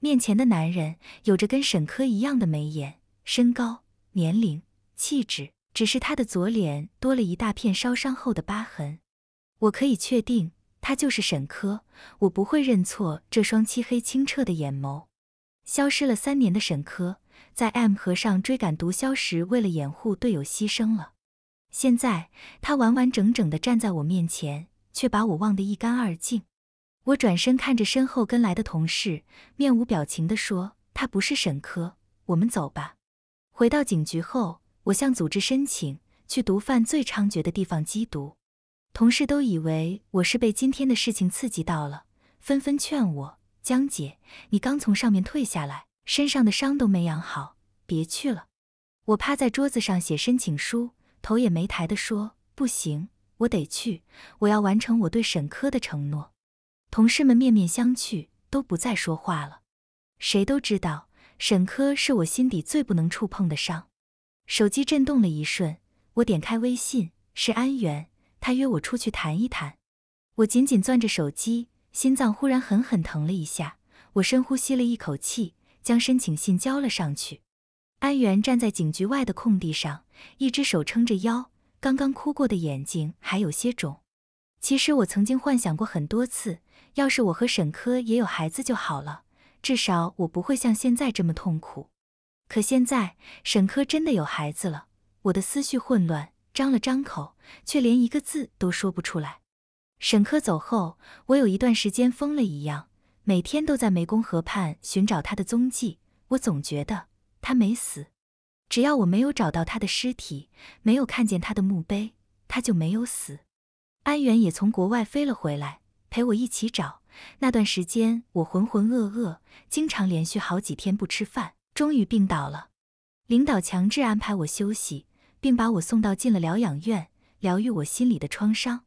面前的男人有着跟沈科一样的眉眼、身高、年龄、气质，只是他的左脸多了一大片烧伤后的疤痕。我可以确定，他就是沈科，我不会认错这双漆黑清澈的眼眸。消失了三年的沈科，在 M 河上追赶毒枭时，为了掩护队友牺牲了。现在他完完整整地站在我面前，却把我忘得一干二净。我转身看着身后跟来的同事，面无表情地说：“他不是沈科，我们走吧。”回到警局后，我向组织申请去毒贩最猖獗的地方缉毒。同事都以为我是被今天的事情刺激到了，纷纷劝我：“江姐，你刚从上面退下来，身上的伤都没养好，别去了。”我趴在桌子上写申请书，头也没抬地说：“不行，我得去，我要完成我对沈科的承诺。”同事们面面相觑，都不再说话了。谁都知道，沈科是我心底最不能触碰的伤。手机震动了一瞬，我点开微信，是安源，他约我出去谈一谈。我紧紧攥着手机，心脏忽然狠狠疼了一下。我深呼吸了一口气，将申请信交了上去。安源站在警局外的空地上，一只手撑着腰，刚刚哭过的眼睛还有些肿。其实我曾经幻想过很多次。要是我和沈科也有孩子就好了，至少我不会像现在这么痛苦。可现在沈科真的有孩子了，我的思绪混乱，张了张口，却连一个字都说不出来。沈科走后，我有一段时间疯了一样，每天都在湄公河畔寻找他的踪迹。我总觉得他没死，只要我没有找到他的尸体，没有看见他的墓碑，他就没有死。安源也从国外飞了回来。陪我一起找那段时间，我浑浑噩噩，经常连续好几天不吃饭，终于病倒了。领导强制安排我休息，并把我送到进了疗养院，疗愈我心里的创伤。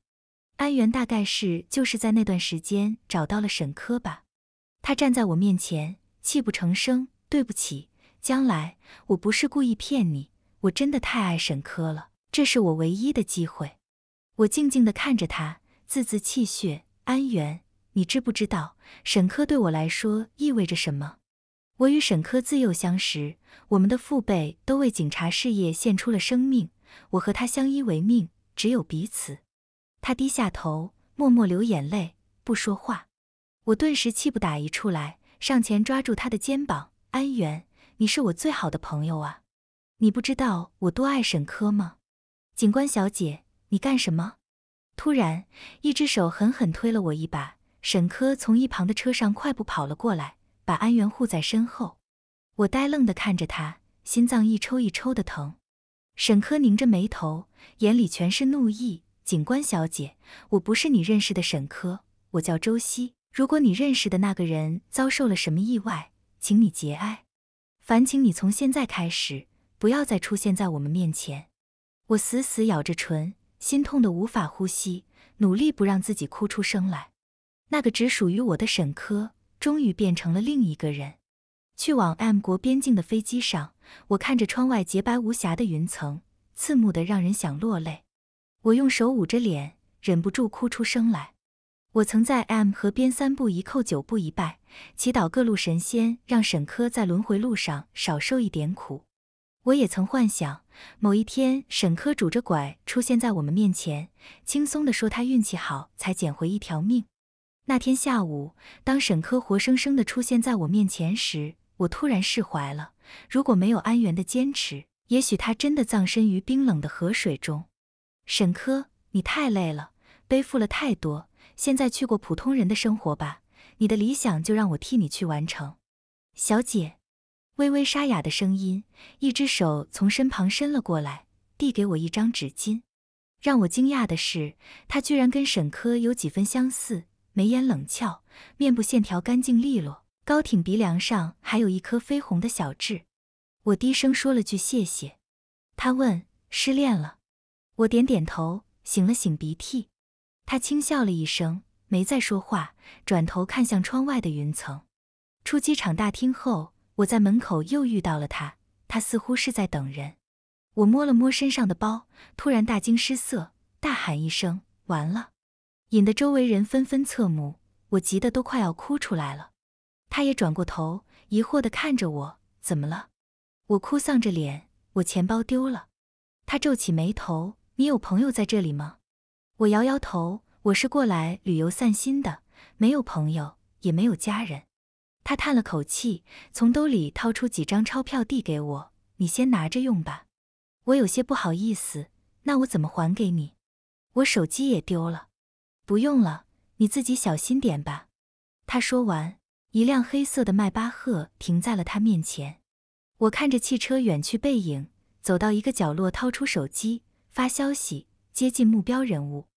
安源大概是就是在那段时间找到了沈科吧。他站在我面前，泣不成声：“对不起，将来我不是故意骗你，我真的太爱沈科了，这是我唯一的机会。”我静静地看着他，字字泣血。安源，你知不知道沈科对我来说意味着什么？我与沈科自幼相识，我们的父辈都为警察事业献出了生命，我和他相依为命，只有彼此。他低下头，默默流眼泪，不说话。我顿时气不打一处来，上前抓住他的肩膀。安源，你是我最好的朋友啊，你不知道我多爱沈科吗？警官小姐，你干什么？突然，一只手狠狠推了我一把。沈科从一旁的车上快步跑了过来，把安源护在身后。我呆愣地看着他，心脏一抽一抽的疼。沈科拧着眉头，眼里全是怒意：“警官小姐，我不是你认识的沈科，我叫周希。如果你认识的那个人遭受了什么意外，请你节哀。烦请你从现在开始，不要再出现在我们面前。”我死死咬着唇。心痛的无法呼吸，努力不让自己哭出声来。那个只属于我的沈科，终于变成了另一个人。去往 M 国边境的飞机上，我看着窗外洁白无瑕的云层，刺目的让人想落泪。我用手捂着脸，忍不住哭出声来。我曾在 M 河边三步一叩九步一拜，祈祷各路神仙让沈科在轮回路上少受一点苦。我也曾幻想，某一天沈科拄着拐出现在我们面前，轻松地说他运气好才捡回一条命。那天下午，当沈科活生生地出现在我面前时，我突然释怀了。如果没有安源的坚持，也许他真的葬身于冰冷的河水中。沈科，你太累了，背负了太多，现在去过普通人的生活吧。你的理想就让我替你去完成，小姐。微微沙哑的声音，一只手从身旁伸了过来，递给我一张纸巾。让我惊讶的是，他居然跟沈科有几分相似，眉眼冷峭，面部线条干净利落，高挺鼻梁上还有一颗绯红的小痣。我低声说了句“谢谢”，他问：“失恋了？”我点点头，擤了擤鼻涕。他轻笑了一声，没再说话，转头看向窗外的云层。出机场大厅后。我在门口又遇到了他，他似乎是在等人。我摸了摸身上的包，突然大惊失色，大喊一声：“完了！”引得周围人纷纷侧目。我急得都快要哭出来了。他也转过头，疑惑地看着我：“怎么了？”我哭丧着脸：“我钱包丢了。”他皱起眉头：“你有朋友在这里吗？”我摇摇头：“我是过来旅游散心的，没有朋友，也没有家人。”他叹了口气，从兜里掏出几张钞票递给我：“你先拿着用吧。”我有些不好意思：“那我怎么还给你？”“我手机也丢了。”“不用了，你自己小心点吧。”他说完，一辆黑色的迈巴赫停在了他面前。我看着汽车远去背影，走到一个角落，掏出手机发消息：“接近目标人物。”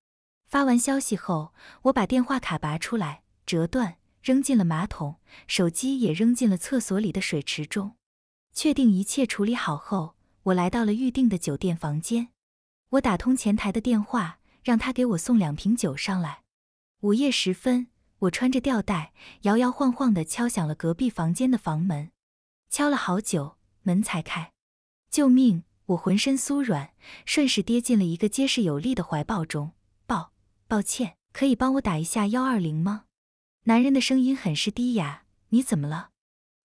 发完消息后，我把电话卡拔出来折断。扔进了马桶，手机也扔进了厕所里的水池中。确定一切处理好后，我来到了预定的酒店房间。我打通前台的电话，让他给我送两瓶酒上来。午夜时分，我穿着吊带，摇摇晃晃地敲响了隔壁房间的房门。敲了好久，门才开。救命！我浑身酥软，顺势跌进了一个结实有力的怀抱中。抱，抱歉，可以帮我打一下幺二零吗？男人的声音很是低哑：“你怎么了？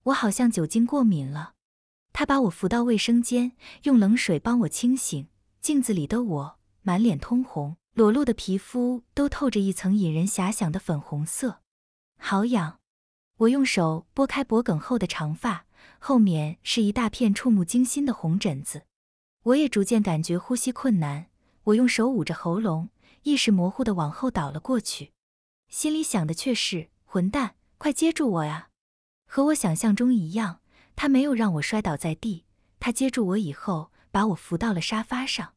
我好像酒精过敏了。”他把我扶到卫生间，用冷水帮我清醒。镜子里的我满脸通红，裸露的皮肤都透着一层引人遐想的粉红色。好痒！我用手拨开脖梗后的长发，后面是一大片触目惊心的红疹子。我也逐渐感觉呼吸困难，我用手捂着喉咙，意识模糊的往后倒了过去。心里想的却是混蛋，快接住我呀！和我想象中一样，他没有让我摔倒在地。他接住我以后，把我扶到了沙发上。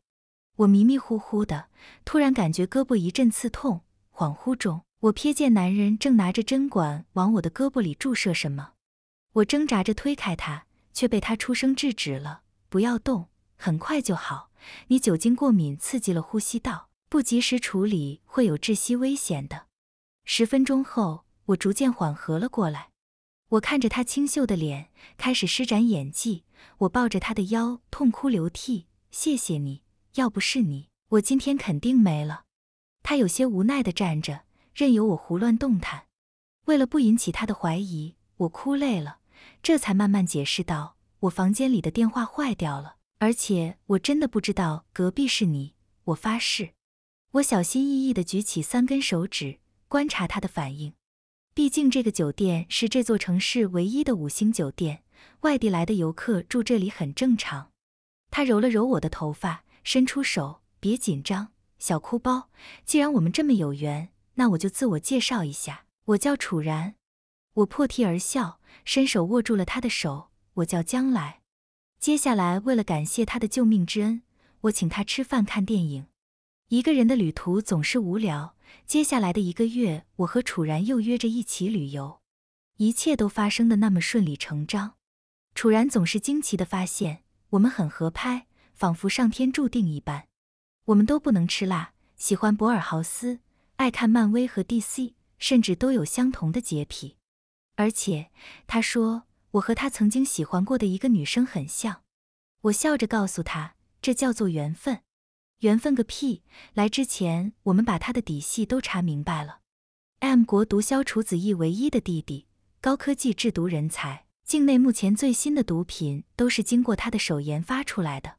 我迷迷糊糊的，突然感觉胳膊一阵刺痛。恍惚中，我瞥见男人正拿着针管往我的胳膊里注射什么。我挣扎着推开他，却被他出声制止了：“不要动，很快就好。你酒精过敏，刺激了呼吸道，不及时处理会有窒息危险的。”十分钟后，我逐渐缓和了过来。我看着他清秀的脸，开始施展演技。我抱着他的腰，痛哭流涕：“谢谢你，要不是你，我今天肯定没了。”他有些无奈地站着，任由我胡乱动弹。为了不引起他的怀疑，我哭累了，这才慢慢解释道：“我房间里的电话坏掉了，而且我真的不知道隔壁是你。我发誓。”我小心翼翼地举起三根手指。观察他的反应，毕竟这个酒店是这座城市唯一的五星酒店，外地来的游客住这里很正常。他揉了揉我的头发，伸出手：“别紧张，小哭包。既然我们这么有缘，那我就自我介绍一下，我叫楚然。”我破涕而笑，伸手握住了他的手：“我叫将来。”接下来，为了感谢他的救命之恩，我请他吃饭看电影。一个人的旅途总是无聊。接下来的一个月，我和楚然又约着一起旅游，一切都发生的那么顺理成章。楚然总是惊奇地发现，我们很合拍，仿佛上天注定一般。我们都不能吃辣，喜欢博尔豪斯，爱看漫威和 DC，甚至都有相同的洁癖。而且他说我和他曾经喜欢过的一个女生很像。我笑着告诉他，这叫做缘分。缘分个屁！来之前，我们把他的底细都查明白了。M 国毒枭楚子逸唯一的弟弟，高科技制毒人才，境内目前最新的毒品都是经过他的手研发出来的。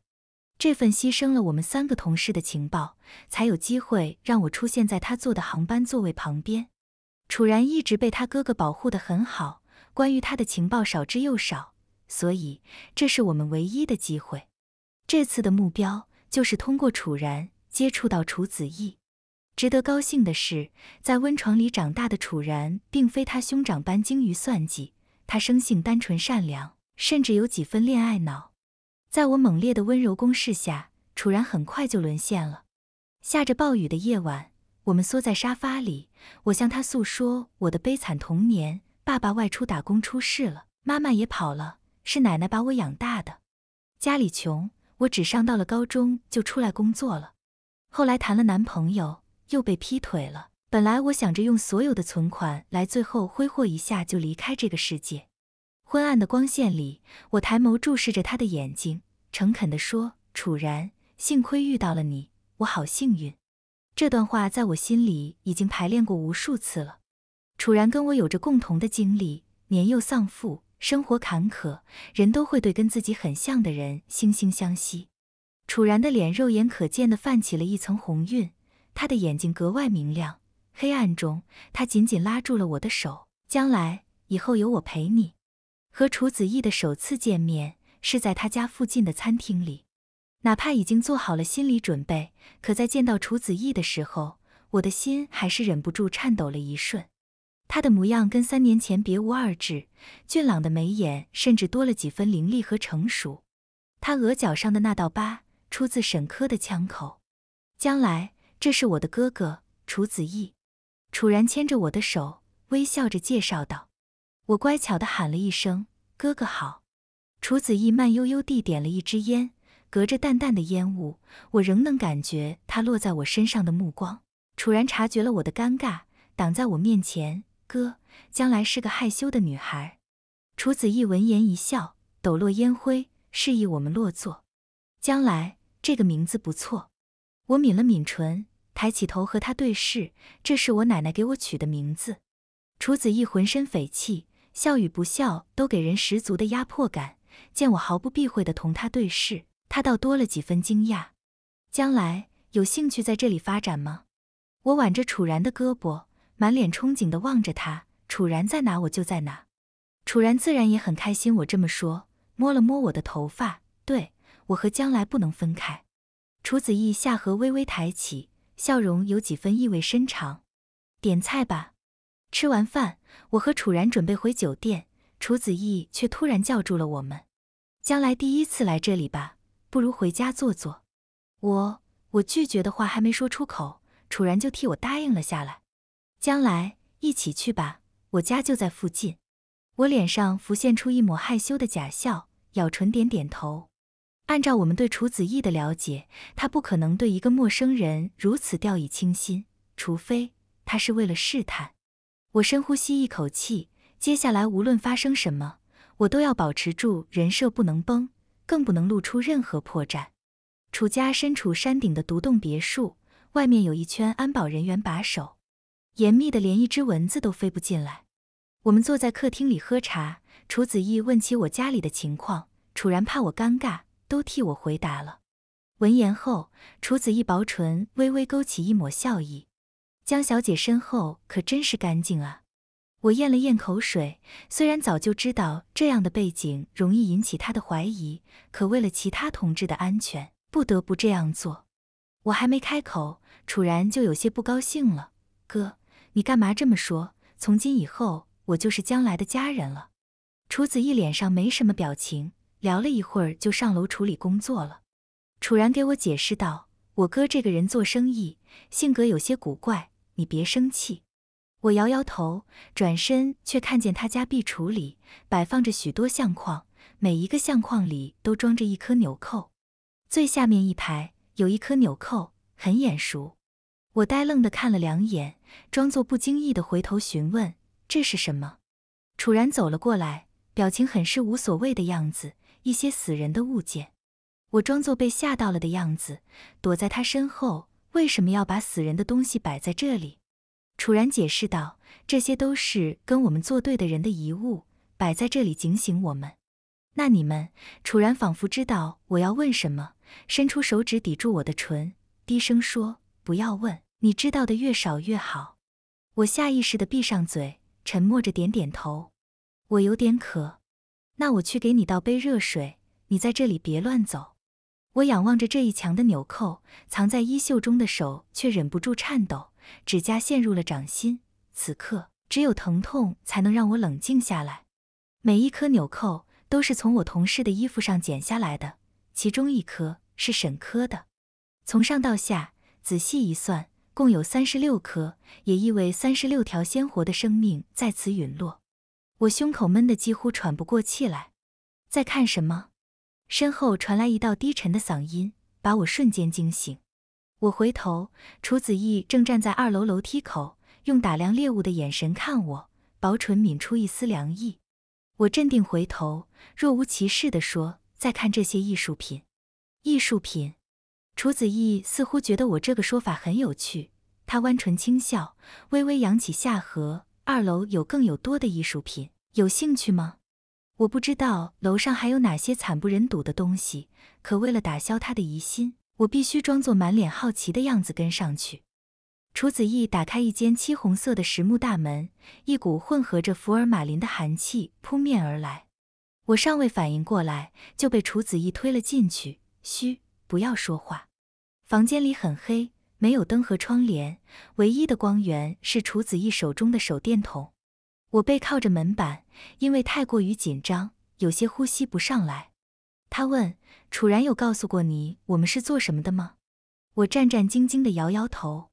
这份牺牲了我们三个同事的情报，才有机会让我出现在他坐的航班座位旁边。楚然一直被他哥哥保护的很好，关于他的情报少之又少，所以这是我们唯一的机会。这次的目标。就是通过楚然接触到楚子意。值得高兴的是，在温床里长大的楚然，并非他兄长般精于算计，他生性单纯善良，甚至有几分恋爱脑。在我猛烈的温柔攻势下，楚然很快就沦陷了。下着暴雨的夜晚，我们缩在沙发里，我向他诉说我的悲惨童年：爸爸外出打工出事了，妈妈也跑了，是奶奶把我养大的，家里穷。我只上到了高中就出来工作了，后来谈了男朋友又被劈腿了。本来我想着用所有的存款来最后挥霍一下就离开这个世界。昏暗的光线里，我抬眸注视着他的眼睛，诚恳地说：“楚然，幸亏遇到了你，我好幸运。”这段话在我心里已经排练过无数次了。楚然跟我有着共同的经历，年幼丧父。生活坎坷，人都会对跟自己很像的人惺惺相惜。楚然的脸肉眼可见的泛起了一层红晕，他的眼睛格外明亮。黑暗中，他紧紧拉住了我的手。将来，以后有我陪你。和楚子意的首次见面是在他家附近的餐厅里，哪怕已经做好了心理准备，可在见到楚子意的时候，我的心还是忍不住颤抖了一瞬。他的模样跟三年前别无二致，俊朗的眉眼甚至多了几分凌厉和成熟。他额角上的那道疤出自沈科的枪口。将来，这是我的哥哥楚子意。楚然牵着我的手，微笑着介绍道。我乖巧地喊了一声“哥哥好”。楚子意慢悠悠地点了一支烟，隔着淡淡的烟雾，我仍能感觉他落在我身上的目光。楚然察觉了我的尴尬，挡在我面前。哥将来是个害羞的女孩，楚子意闻言一笑，抖落烟灰，示意我们落座。将来这个名字不错。我抿了抿唇，抬起头和他对视。这是我奶奶给我取的名字。楚子意浑身匪气，笑与不笑都给人十足的压迫感。见我毫不避讳地同他对视，他倒多了几分惊讶。将来有兴趣在这里发展吗？我挽着楚然的胳膊。满脸憧憬地望着他，楚然在哪我就在哪。楚然自然也很开心，我这么说，摸了摸我的头发，对，我和将来不能分开。楚子意下颌微微抬起，笑容有几分意味深长。点菜吧。吃完饭，我和楚然准备回酒店，楚子意却突然叫住了我们。将来第一次来这里吧，不如回家坐坐。我我拒绝的话还没说出口，楚然就替我答应了下来。将来一起去吧，我家就在附近。我脸上浮现出一抹害羞的假笑，咬唇点点头。按照我们对楚子意的了解，他不可能对一个陌生人如此掉以轻心，除非他是为了试探。我深呼吸一口气，接下来无论发生什么，我都要保持住人设不能崩，更不能露出任何破绽。楚家身处山顶的独栋别墅，外面有一圈安保人员把守。严密的，连一只蚊子都飞不进来。我们坐在客厅里喝茶，楚子意问起我家里的情况，楚然怕我尴尬，都替我回答了。闻言后，楚子意薄唇微微勾起一抹笑意：“江小姐身后可真是干净啊。”我咽了咽口水，虽然早就知道这样的背景容易引起他的怀疑，可为了其他同志的安全，不得不这样做。我还没开口，楚然就有些不高兴了：“哥。”你干嘛这么说？从今以后，我就是将来的家人了。楚子意脸上没什么表情，聊了一会儿就上楼处理工作了。楚然给我解释道：“我哥这个人做生意，性格有些古怪，你别生气。”我摇摇头，转身却看见他家壁橱里摆放着许多相框，每一个相框里都装着一颗纽扣，最下面一排有一颗纽扣，很眼熟。我呆愣的看了两眼，装作不经意的回头询问：“这是什么？”楚然走了过来，表情很是无所谓的样子。一些死人的物件。我装作被吓到了的样子，躲在他身后。为什么要把死人的东西摆在这里？楚然解释道：“这些都是跟我们作对的人的遗物，摆在这里警醒我们。”那你们……楚然仿佛知道我要问什么，伸出手指抵住我的唇，低声说。不要问，你知道的越少越好。我下意识的闭上嘴，沉默着点点头。我有点渴，那我去给你倒杯热水，你在这里别乱走。我仰望着这一墙的纽扣，藏在衣袖中的手却忍不住颤抖，指甲陷入了掌心。此刻，只有疼痛才能让我冷静下来。每一颗纽扣都是从我同事的衣服上剪下来的，其中一颗是沈科的，从上到下。仔细一算，共有三十六颗，也意味三十六条鲜活的生命在此陨落。我胸口闷得几乎喘不过气来。在看什么？身后传来一道低沉的嗓音，把我瞬间惊醒。我回头，楚子意正站在二楼楼梯口，用打量猎物的眼神看我，薄唇抿出一丝凉意。我镇定回头，若无其事地说：“在看这些艺术品。”艺术品。楚子意似乎觉得我这个说法很有趣，他弯唇轻笑，微微扬起下颌。二楼有更有多的艺术品，有兴趣吗？我不知道楼上还有哪些惨不忍睹的东西，可为了打消他的疑心，我必须装作满脸好奇的样子跟上去。楚子意打开一间漆红色的实木大门，一股混合着福尔马林的寒气扑面而来。我尚未反应过来，就被楚子意推了进去。嘘。不要说话。房间里很黑，没有灯和窗帘，唯一的光源是楚子意手中的手电筒。我背靠着门板，因为太过于紧张，有些呼吸不上来。他问：“楚然有告诉过你我们是做什么的吗？”我战战兢兢地摇摇头。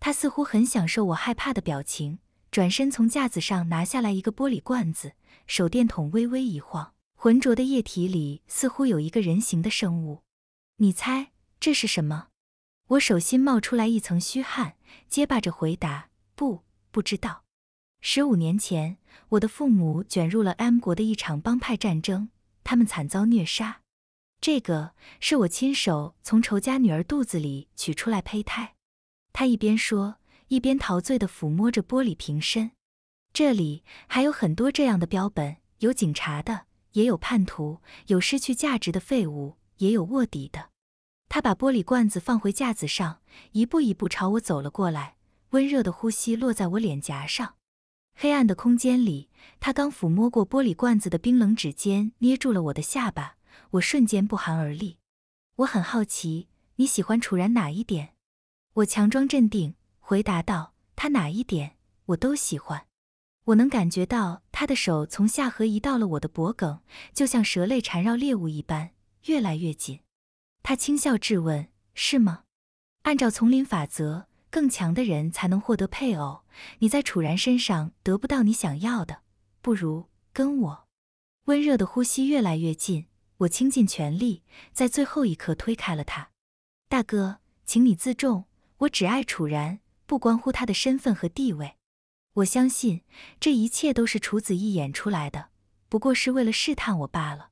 他似乎很享受我害怕的表情，转身从架子上拿下来一个玻璃罐子，手电筒微微一晃，浑浊的液体里似乎有一个人形的生物。你猜这是什么？我手心冒出来一层虚汗，结巴着回答：“不，不知道。”十五年前，我的父母卷入了 M 国的一场帮派战争，他们惨遭虐杀。这个是我亲手从仇家女儿肚子里取出来胚胎。他一边说，一边陶醉地抚摸着玻璃瓶身。这里还有很多这样的标本，有警察的，也有叛徒，有失去价值的废物。也有卧底的。他把玻璃罐子放回架子上，一步一步朝我走了过来，温热的呼吸落在我脸颊上。黑暗的空间里，他刚抚摸过玻璃罐子的冰冷指尖捏住了我的下巴，我瞬间不寒而栗。我很好奇，你喜欢楚然哪一点？我强装镇定，回答道：“他哪一点我都喜欢。”我能感觉到他的手从下颌移到了我的脖颈，就像蛇类缠绕猎物一般。越来越近，他轻笑质问：“是吗？按照丛林法则，更强的人才能获得配偶。你在楚然身上得不到你想要的，不如跟我。”温热的呼吸越来越近，我倾尽全力，在最后一刻推开了他。大哥，请你自重，我只爱楚然，不关乎他的身份和地位。我相信这一切都是楚子意演出来的，不过是为了试探我罢了。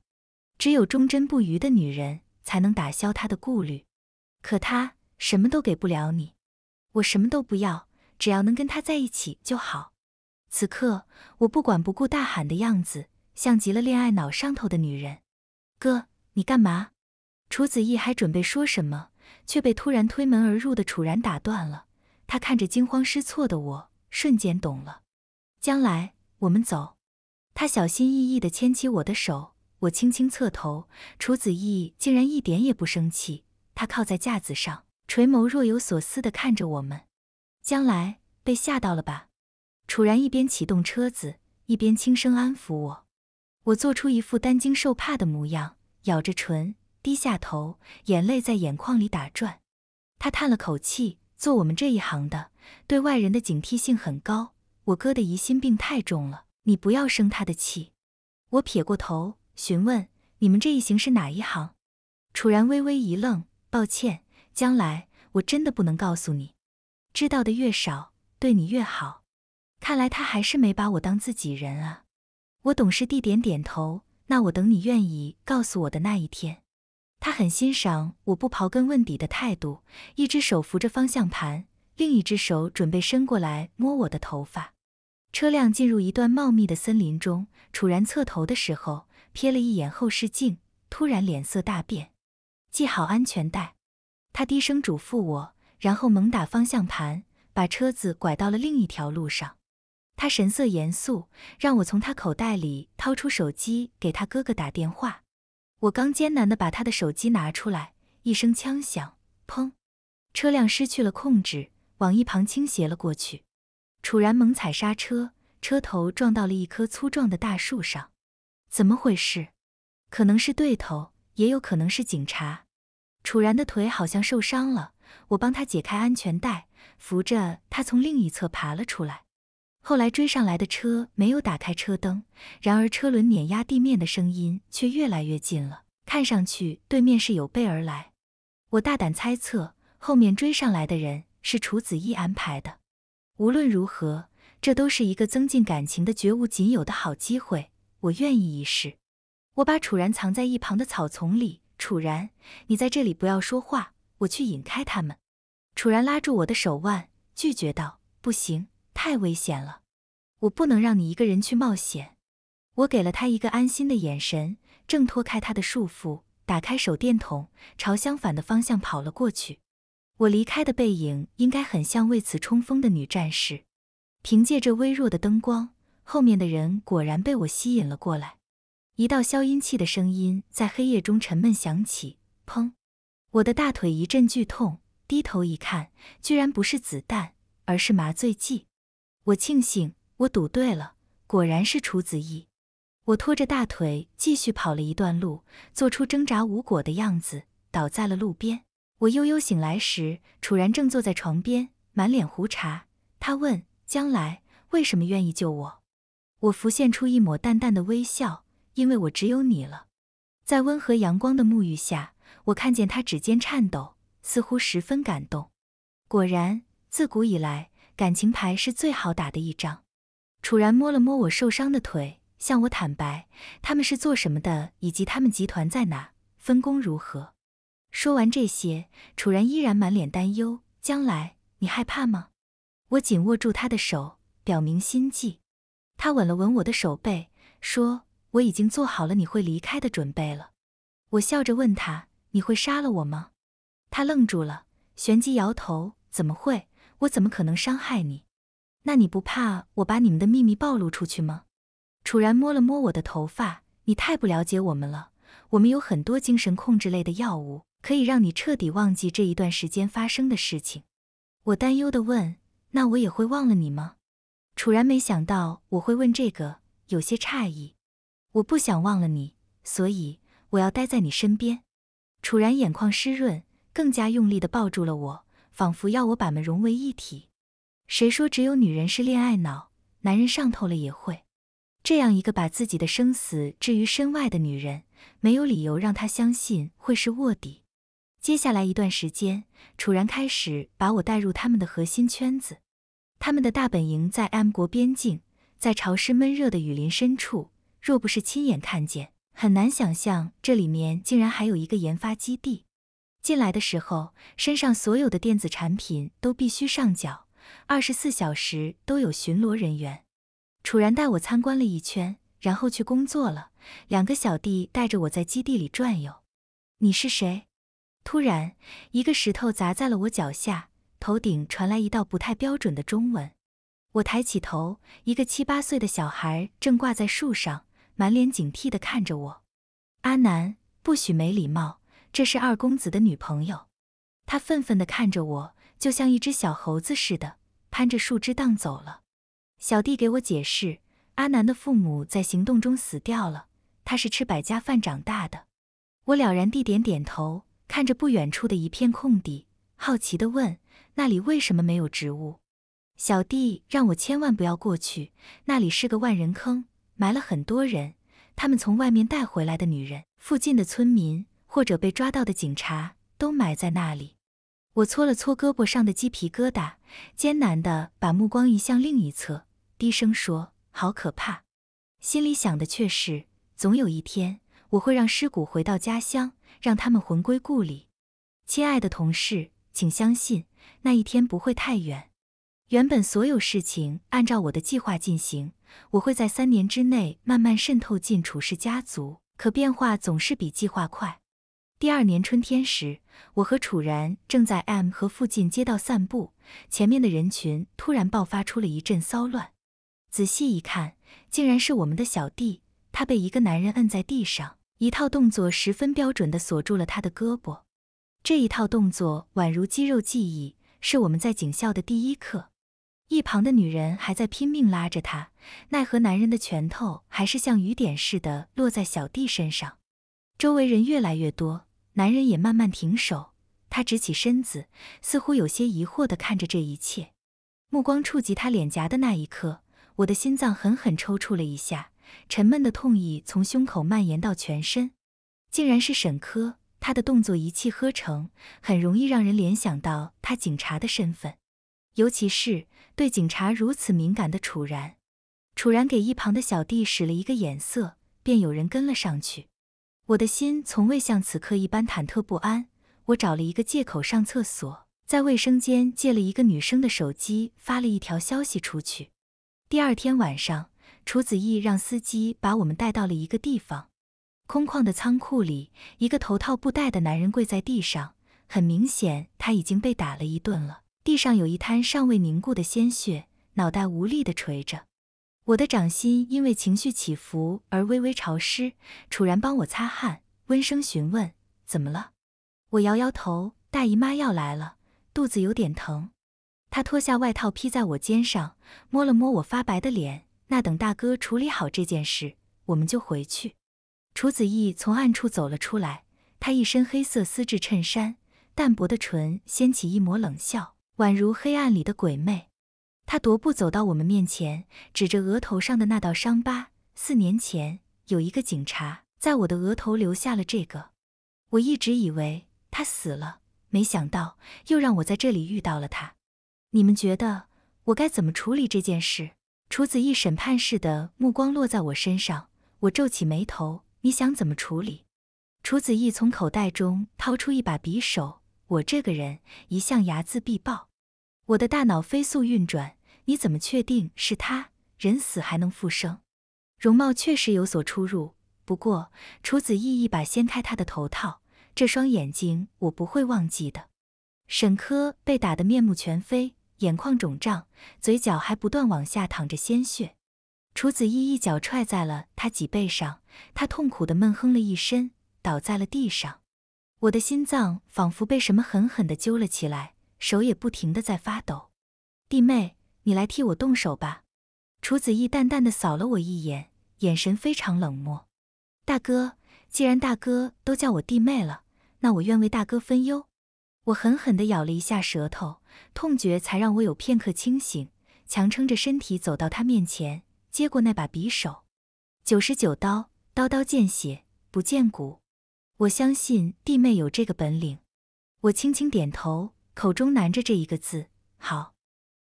只有忠贞不渝的女人才能打消他的顾虑，可他什么都给不了你，我什么都不要，只要能跟他在一起就好。此刻我不管不顾大喊的样子，像极了恋爱脑上头的女人。哥，你干嘛？楚子意还准备说什么，却被突然推门而入的楚然打断了。他看着惊慌失措的我，瞬间懂了。将来我们走。他小心翼翼地牵起我的手。我轻轻侧头，楚子意竟然一点也不生气。他靠在架子上，垂眸若有所思地看着我们。将来被吓到了吧？楚然一边启动车子，一边轻声安抚我。我做出一副担惊受怕的模样，咬着唇，低下头，眼泪在眼眶里打转。他叹了口气，做我们这一行的，对外人的警惕性很高。我哥的疑心病太重了，你不要生他的气。我撇过头。询问你们这一行是哪一行？楚然微微一愣，抱歉，将来我真的不能告诉你，知道的越少，对你越好。看来他还是没把我当自己人啊。我懂事地点点头，那我等你愿意告诉我的那一天。他很欣赏我不刨根问底的态度，一只手扶着方向盘，另一只手准备伸过来摸我的头发。车辆进入一段茂密的森林中，楚然侧头的时候瞥了一眼后视镜，突然脸色大变。系好安全带，他低声嘱咐我，然后猛打方向盘，把车子拐到了另一条路上。他神色严肃，让我从他口袋里掏出手机给他哥哥打电话。我刚艰难地把他的手机拿出来，一声枪响，砰！车辆失去了控制，往一旁倾斜了过去。楚然猛踩刹车，车头撞到了一棵粗壮的大树上。怎么回事？可能是对头，也有可能是警察。楚然的腿好像受伤了，我帮他解开安全带，扶着他从另一侧爬了出来。后来追上来的车没有打开车灯，然而车轮碾压地面的声音却越来越近了。看上去对面是有备而来。我大胆猜测，后面追上来的人是楚子意安排的。无论如何，这都是一个增进感情的绝无仅有的好机会，我愿意一试。我把楚然藏在一旁的草丛里，楚然，你在这里不要说话，我去引开他们。楚然拉住我的手腕，拒绝道：“不行，太危险了，我不能让你一个人去冒险。”我给了他一个安心的眼神，挣脱开他的束缚，打开手电筒，朝相反的方向跑了过去。我离开的背影应该很像为此冲锋的女战士。凭借着微弱的灯光，后面的人果然被我吸引了过来。一道消音器的声音在黑夜中沉闷响起，砰！我的大腿一阵剧痛，低头一看，居然不是子弹，而是麻醉剂。我庆幸我赌对了，果然是楚子意。我拖着大腿继续跑了一段路，做出挣扎无果的样子，倒在了路边。我悠悠醒来时，楚然正坐在床边，满脸胡茬。他问：“将来为什么愿意救我？”我浮现出一抹淡淡的微笑，因为我只有你了。在温和阳光的沐浴下，我看见他指尖颤抖，似乎十分感动。果然，自古以来，感情牌是最好打的一张。楚然摸了摸我受伤的腿，向我坦白他们是做什么的，以及他们集团在哪，分工如何。说完这些，楚然依然满脸担忧。将来你害怕吗？我紧握住他的手，表明心迹。他吻了吻我的手背，说：“我已经做好了你会离开的准备了。”我笑着问他：“你会杀了我吗？”他愣住了，旋即摇头：“怎么会？我怎么可能伤害你？那你不怕我把你们的秘密暴露出去吗？”楚然摸了摸我的头发：“你太不了解我们了，我们有很多精神控制类的药物。”可以让你彻底忘记这一段时间发生的事情，我担忧地问：“那我也会忘了你吗？”楚然没想到我会问这个，有些诧异。我不想忘了你，所以我要待在你身边。楚然眼眶湿润，更加用力地抱住了我，仿佛要我把们融为一体。谁说只有女人是恋爱脑？男人上头了也会。这样一个把自己的生死置于身外的女人，没有理由让他相信会是卧底。接下来一段时间，楚然开始把我带入他们的核心圈子。他们的大本营在 M 国边境，在潮湿闷热的雨林深处。若不是亲眼看见，很难想象这里面竟然还有一个研发基地。进来的时候，身上所有的电子产品都必须上缴，二十四小时都有巡逻人员。楚然带我参观了一圈，然后去工作了。两个小弟带着我在基地里转悠。你是谁？突然，一个石头砸在了我脚下，头顶传来一道不太标准的中文。我抬起头，一个七八岁的小孩正挂在树上，满脸警惕地看着我。阿南，不许没礼貌，这是二公子的女朋友。他愤愤地看着我，就像一只小猴子似的，攀着树枝荡走了。小弟给我解释，阿南的父母在行动中死掉了，他是吃百家饭长大的。我了然地点点头。看着不远处的一片空地，好奇地问：“那里为什么没有植物？”小弟让我千万不要过去，那里是个万人坑，埋了很多人。他们从外面带回来的女人、附近的村民或者被抓到的警察都埋在那里。我搓了搓胳膊上的鸡皮疙瘩，艰难地把目光移向另一侧，低声说：“好可怕。”心里想的却是：总有一天，我会让尸骨回到家乡。让他们魂归故里。亲爱的同事，请相信，那一天不会太远。原本所有事情按照我的计划进行，我会在三年之内慢慢渗透进楚氏家族。可变化总是比计划快。第二年春天时，我和楚然正在 M 和附近街道散步，前面的人群突然爆发出了一阵骚乱。仔细一看，竟然是我们的小弟，他被一个男人摁在地上。一套动作十分标准地锁住了他的胳膊，这一套动作宛如肌肉记忆，是我们在警校的第一课。一旁的女人还在拼命拉着他，奈何男人的拳头还是像雨点似的落在小弟身上。周围人越来越多，男人也慢慢停手。他直起身子，似乎有些疑惑地看着这一切。目光触及他脸颊的那一刻，我的心脏狠狠抽搐了一下。沉闷的痛意从胸口蔓延到全身，竟然是沈科。他的动作一气呵成，很容易让人联想到他警察的身份，尤其是对警察如此敏感的楚然。楚然给一旁的小弟使了一个眼色，便有人跟了上去。我的心从未像此刻一般忐忑不安。我找了一个借口上厕所，在卫生间借了一个女生的手机，发了一条消息出去。第二天晚上。楚子意让司机把我们带到了一个地方，空旷的仓库里，一个头套布袋的男人跪在地上，很明显他已经被打了一顿了。地上有一滩尚未凝固的鲜血，脑袋无力的垂着。我的掌心因为情绪起伏而微微潮湿，楚然帮我擦汗，温声询问：“怎么了？”我摇摇头：“大姨妈要来了，肚子有点疼。”他脱下外套披在我肩上，摸了摸我发白的脸。那等大哥处理好这件事，我们就回去。楚子意从暗处走了出来，他一身黑色丝质衬衫，淡薄的唇掀起一抹冷笑，宛如黑暗里的鬼魅。他踱步走到我们面前，指着额头上的那道伤疤：“四年前，有一个警察在我的额头留下了这个。我一直以为他死了，没想到又让我在这里遇到了他。你们觉得我该怎么处理这件事？”楚子意审判似的目光落在我身上，我皱起眉头。你想怎么处理？楚子意从口袋中掏出一把匕首。我这个人一向睚眦必报。我的大脑飞速运转。你怎么确定是他？人死还能复生？容貌确实有所出入。不过，楚子意一把掀开他的头套。这双眼睛，我不会忘记的。沈科被打得面目全非。眼眶肿胀，嘴角还不断往下淌着鲜血。楚子意一脚踹在了他脊背上，他痛苦的闷哼了一声，倒在了地上。我的心脏仿佛被什么狠狠的揪了起来，手也不停的在发抖。弟妹，你来替我动手吧。楚子意淡淡的扫了我一眼，眼神非常冷漠。大哥，既然大哥都叫我弟妹了，那我愿为大哥分忧。我狠狠的咬了一下舌头。痛觉才让我有片刻清醒，强撑着身体走到他面前，接过那把匕首。九十九刀，刀刀见血不见骨。我相信弟妹有这个本领。我轻轻点头，口中喃着这一个字：好。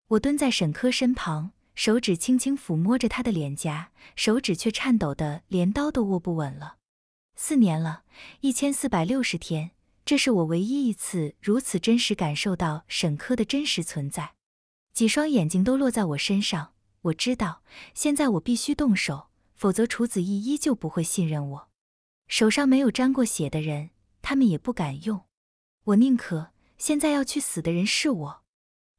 我蹲在沈珂身旁，手指轻轻抚摸着他的脸颊，手指却颤抖的连刀都握不稳了。四年了，一千四百六十天。这是我唯一一次如此真实感受到沈科的真实存在。几双眼睛都落在我身上，我知道现在我必须动手，否则楚子意依旧不会信任我。手上没有沾过血的人，他们也不敢用。我宁可现在要去死的人是我。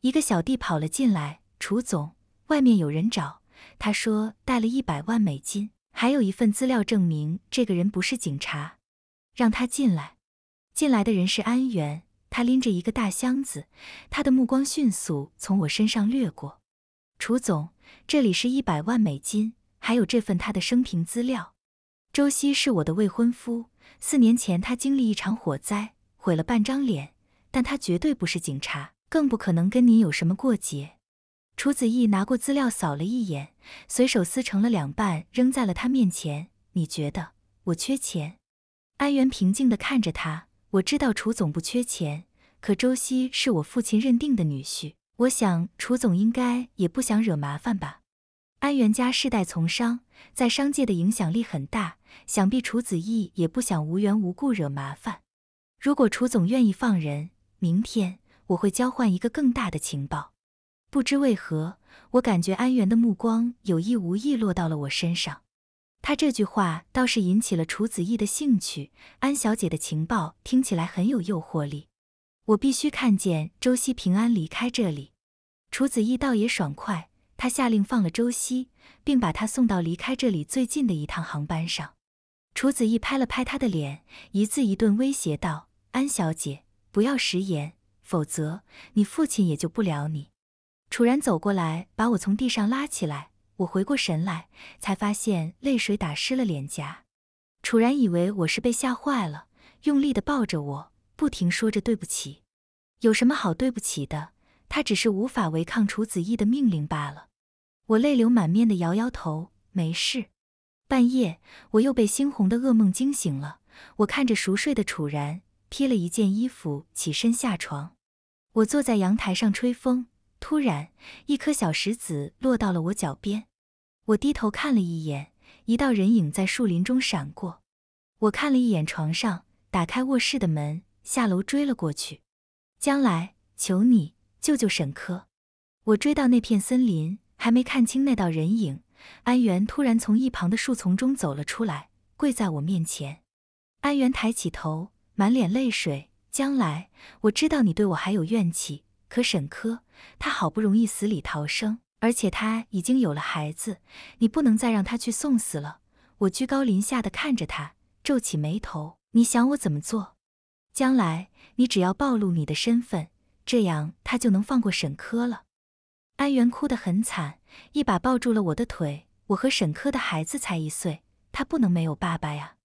一个小弟跑了进来，楚总，外面有人找。他说带了一百万美金，还有一份资料证明这个人不是警察。让他进来。进来的人是安源，他拎着一个大箱子，他的目光迅速从我身上掠过。楚总，这里是一百万美金，还有这份他的生平资料。周希是我的未婚夫，四年前他经历一场火灾，毁了半张脸，但他绝对不是警察，更不可能跟你有什么过节。楚子意拿过资料扫了一眼，随手撕成了两半，扔在了他面前。你觉得我缺钱？安源平静地看着他。我知道楚总不缺钱，可周希是我父亲认定的女婿，我想楚总应该也不想惹麻烦吧。安源家世代从商，在商界的影响力很大，想必楚子毅也不想无缘无故惹麻烦。如果楚总愿意放人，明天我会交换一个更大的情报。不知为何，我感觉安源的目光有意无意落到了我身上。他这句话倒是引起了楚子意的兴趣，安小姐的情报听起来很有诱惑力，我必须看见周希平安离开这里。楚子意倒也爽快，他下令放了周希，并把他送到离开这里最近的一趟航班上。楚子意拍了拍他的脸，一字一顿威胁道：“安小姐，不要食言，否则你父亲也救不了你。”楚然走过来，把我从地上拉起来。我回过神来，才发现泪水打湿了脸颊。楚然以为我是被吓坏了，用力地抱着我，不停说着对不起。有什么好对不起的？他只是无法违抗楚子意的命令罢了。我泪流满面地摇摇头，没事。半夜，我又被猩红的噩梦惊醒了。我看着熟睡的楚然，披了一件衣服起身下床。我坐在阳台上吹风，突然一颗小石子落到了我脚边。我低头看了一眼，一道人影在树林中闪过。我看了一眼床上，打开卧室的门，下楼追了过去。将来，求你救救沈科！我追到那片森林，还没看清那道人影，安源突然从一旁的树丛中走了出来，跪在我面前。安源抬起头，满脸泪水。将来，我知道你对我还有怨气，可沈科，他好不容易死里逃生。而且他已经有了孩子，你不能再让他去送死了。我居高临下的看着他，皱起眉头。你想我怎么做？将来你只要暴露你的身份，这样他就能放过沈科了。安源哭得很惨，一把抱住了我的腿。我和沈科的孩子才一岁，他不能没有爸爸呀。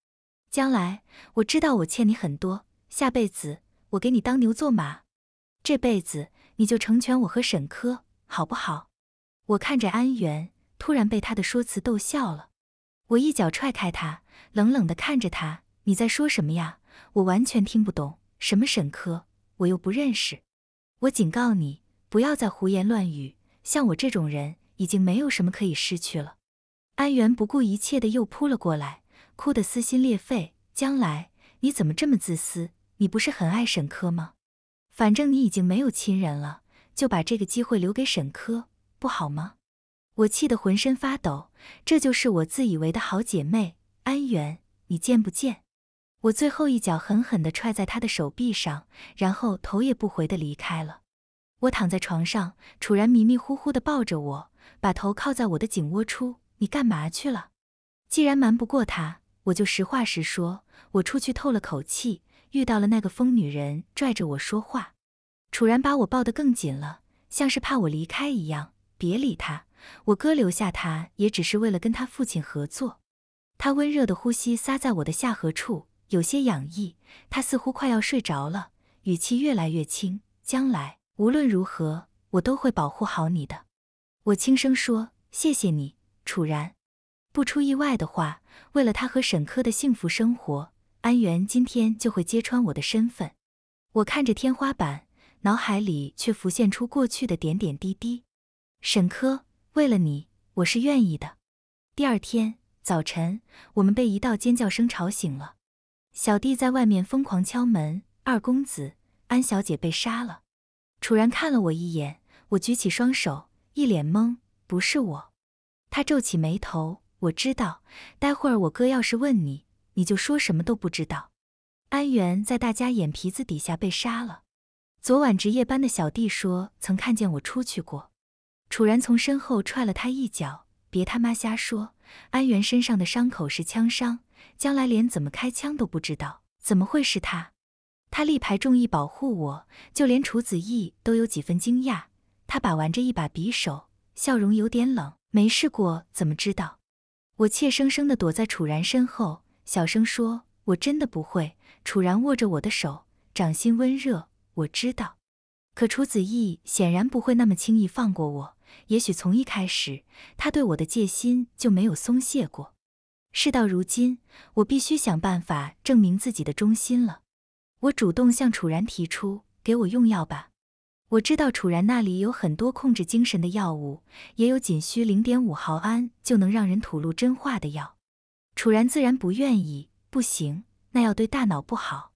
将来我知道我欠你很多，下辈子我给你当牛做马，这辈子你就成全我和沈科，好不好？我看着安源，突然被他的说辞逗笑了。我一脚踹开他，冷冷地看着他：“你在说什么呀？我完全听不懂。什么沈科，我又不认识。”我警告你，不要再胡言乱语。像我这种人，已经没有什么可以失去了。安源不顾一切地又扑了过来，哭得撕心裂肺：“将来你怎么这么自私？你不是很爱沈科吗？反正你已经没有亲人了，就把这个机会留给沈科。”不好吗？我气得浑身发抖，这就是我自以为的好姐妹安源，你见不见？我最后一脚狠狠地踹在她的手臂上，然后头也不回地离开了。我躺在床上，楚然迷迷糊糊地抱着我，把头靠在我的颈窝处。你干嘛去了？既然瞒不过他，我就实话实说。我出去透了口气，遇到了那个疯女人，拽着我说话。楚然把我抱得更紧了，像是怕我离开一样。别理他，我哥留下他也只是为了跟他父亲合作。他温热的呼吸撒在我的下颌处，有些痒意。他似乎快要睡着了，语气越来越轻。将来无论如何，我都会保护好你的。我轻声说：“谢谢你，楚然。”不出意外的话，为了他和沈科的幸福生活，安源今天就会揭穿我的身份。我看着天花板，脑海里却浮现出过去的点点滴滴。沈科，为了你，我是愿意的。第二天早晨，我们被一道尖叫声吵醒了，小弟在外面疯狂敲门。二公子，安小姐被杀了。楚然看了我一眼，我举起双手，一脸懵，不是我。他皱起眉头，我知道。待会儿我哥要是问你，你就说什么都不知道。安源在大家眼皮子底下被杀了。昨晚值夜班的小弟说，曾看见我出去过。楚然从身后踹了他一脚，别他妈瞎说！安源身上的伤口是枪伤，将来连怎么开枪都不知道，怎么会是他？他力排众议保护我，就连楚子意都有几分惊讶。他把玩着一把匕首，笑容有点冷。没试过怎么知道？我怯生生地躲在楚然身后，小声说：“我真的不会。”楚然握着我的手，掌心温热。我知道，可楚子意显然不会那么轻易放过我。也许从一开始，他对我的戒心就没有松懈过。事到如今，我必须想办法证明自己的忠心了。我主动向楚然提出给我用药吧。我知道楚然那里有很多控制精神的药物，也有仅需零点五毫安就能让人吐露真话的药。楚然自然不愿意，不行，那药对大脑不好。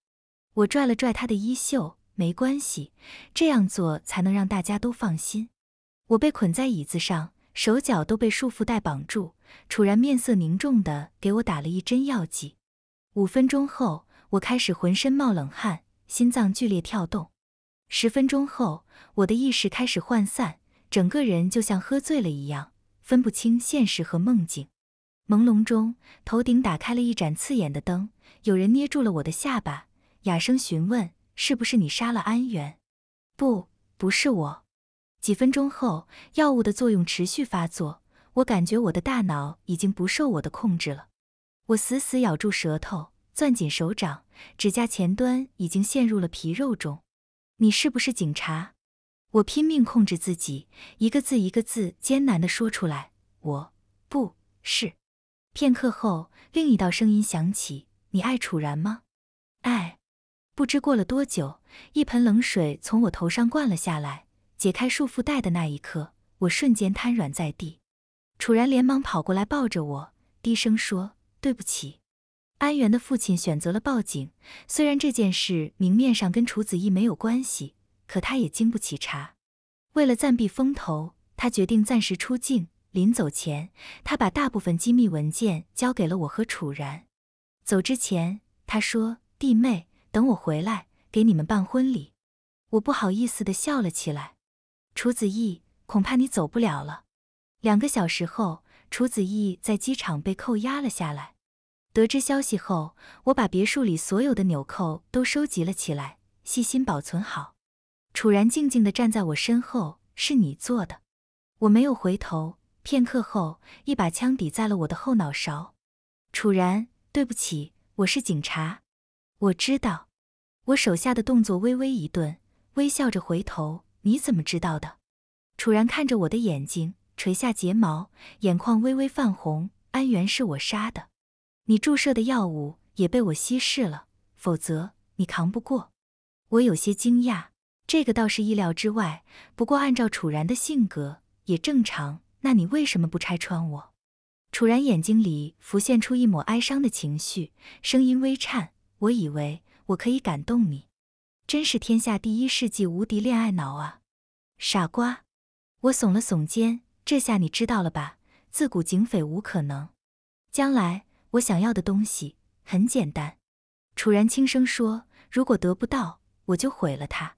我拽了拽他的衣袖，没关系，这样做才能让大家都放心。我被捆在椅子上，手脚都被束缚带绑住。楚然面色凝重地给我打了一针药剂。五分钟后，我开始浑身冒冷汗，心脏剧烈跳动。十分钟后，我的意识开始涣散，整个人就像喝醉了一样，分不清现实和梦境。朦胧中，头顶打开了一盏刺眼的灯，有人捏住了我的下巴，哑声询问：“是不是你杀了安源？”“不，不是我。”几分钟后，药物的作用持续发作，我感觉我的大脑已经不受我的控制了。我死死咬住舌头，攥紧手掌，指甲前端已经陷入了皮肉中。你是不是警察？我拼命控制自己，一个字一个字艰难的说出来。我不是。片刻后，另一道声音响起：“你爱楚然吗？”爱。不知过了多久，一盆冷水从我头上灌了下来。解开束缚带的那一刻，我瞬间瘫软在地。楚然连忙跑过来抱着我，低声说：“对不起。”安源的父亲选择了报警，虽然这件事明面上跟楚子意没有关系，可他也经不起查。为了暂避风头，他决定暂时出境。临走前，他把大部分机密文件交给了我和楚然。走之前，他说：“弟妹，等我回来给你们办婚礼。”我不好意思的笑了起来。楚子意，恐怕你走不了了。两个小时后，楚子意在机场被扣押了下来。得知消息后，我把别墅里所有的纽扣都收集了起来，细心保存好。楚然静静的站在我身后，是你做的？我没有回头。片刻后，一把枪抵在了我的后脑勺。楚然，对不起，我是警察。我知道。我手下的动作微微一顿，微笑着回头。你怎么知道的？楚然看着我的眼睛，垂下睫毛，眼眶微微泛红。安源是我杀的，你注射的药物也被我稀释了，否则你扛不过。我有些惊讶，这个倒是意料之外，不过按照楚然的性格也正常。那你为什么不拆穿我？楚然眼睛里浮现出一抹哀伤的情绪，声音微颤。我以为我可以感动你。真是天下第一世纪无敌恋爱脑啊！傻瓜，我耸了耸肩，这下你知道了吧？自古警匪无可能。将来我想要的东西很简单。楚然轻声说：“如果得不到，我就毁了他。”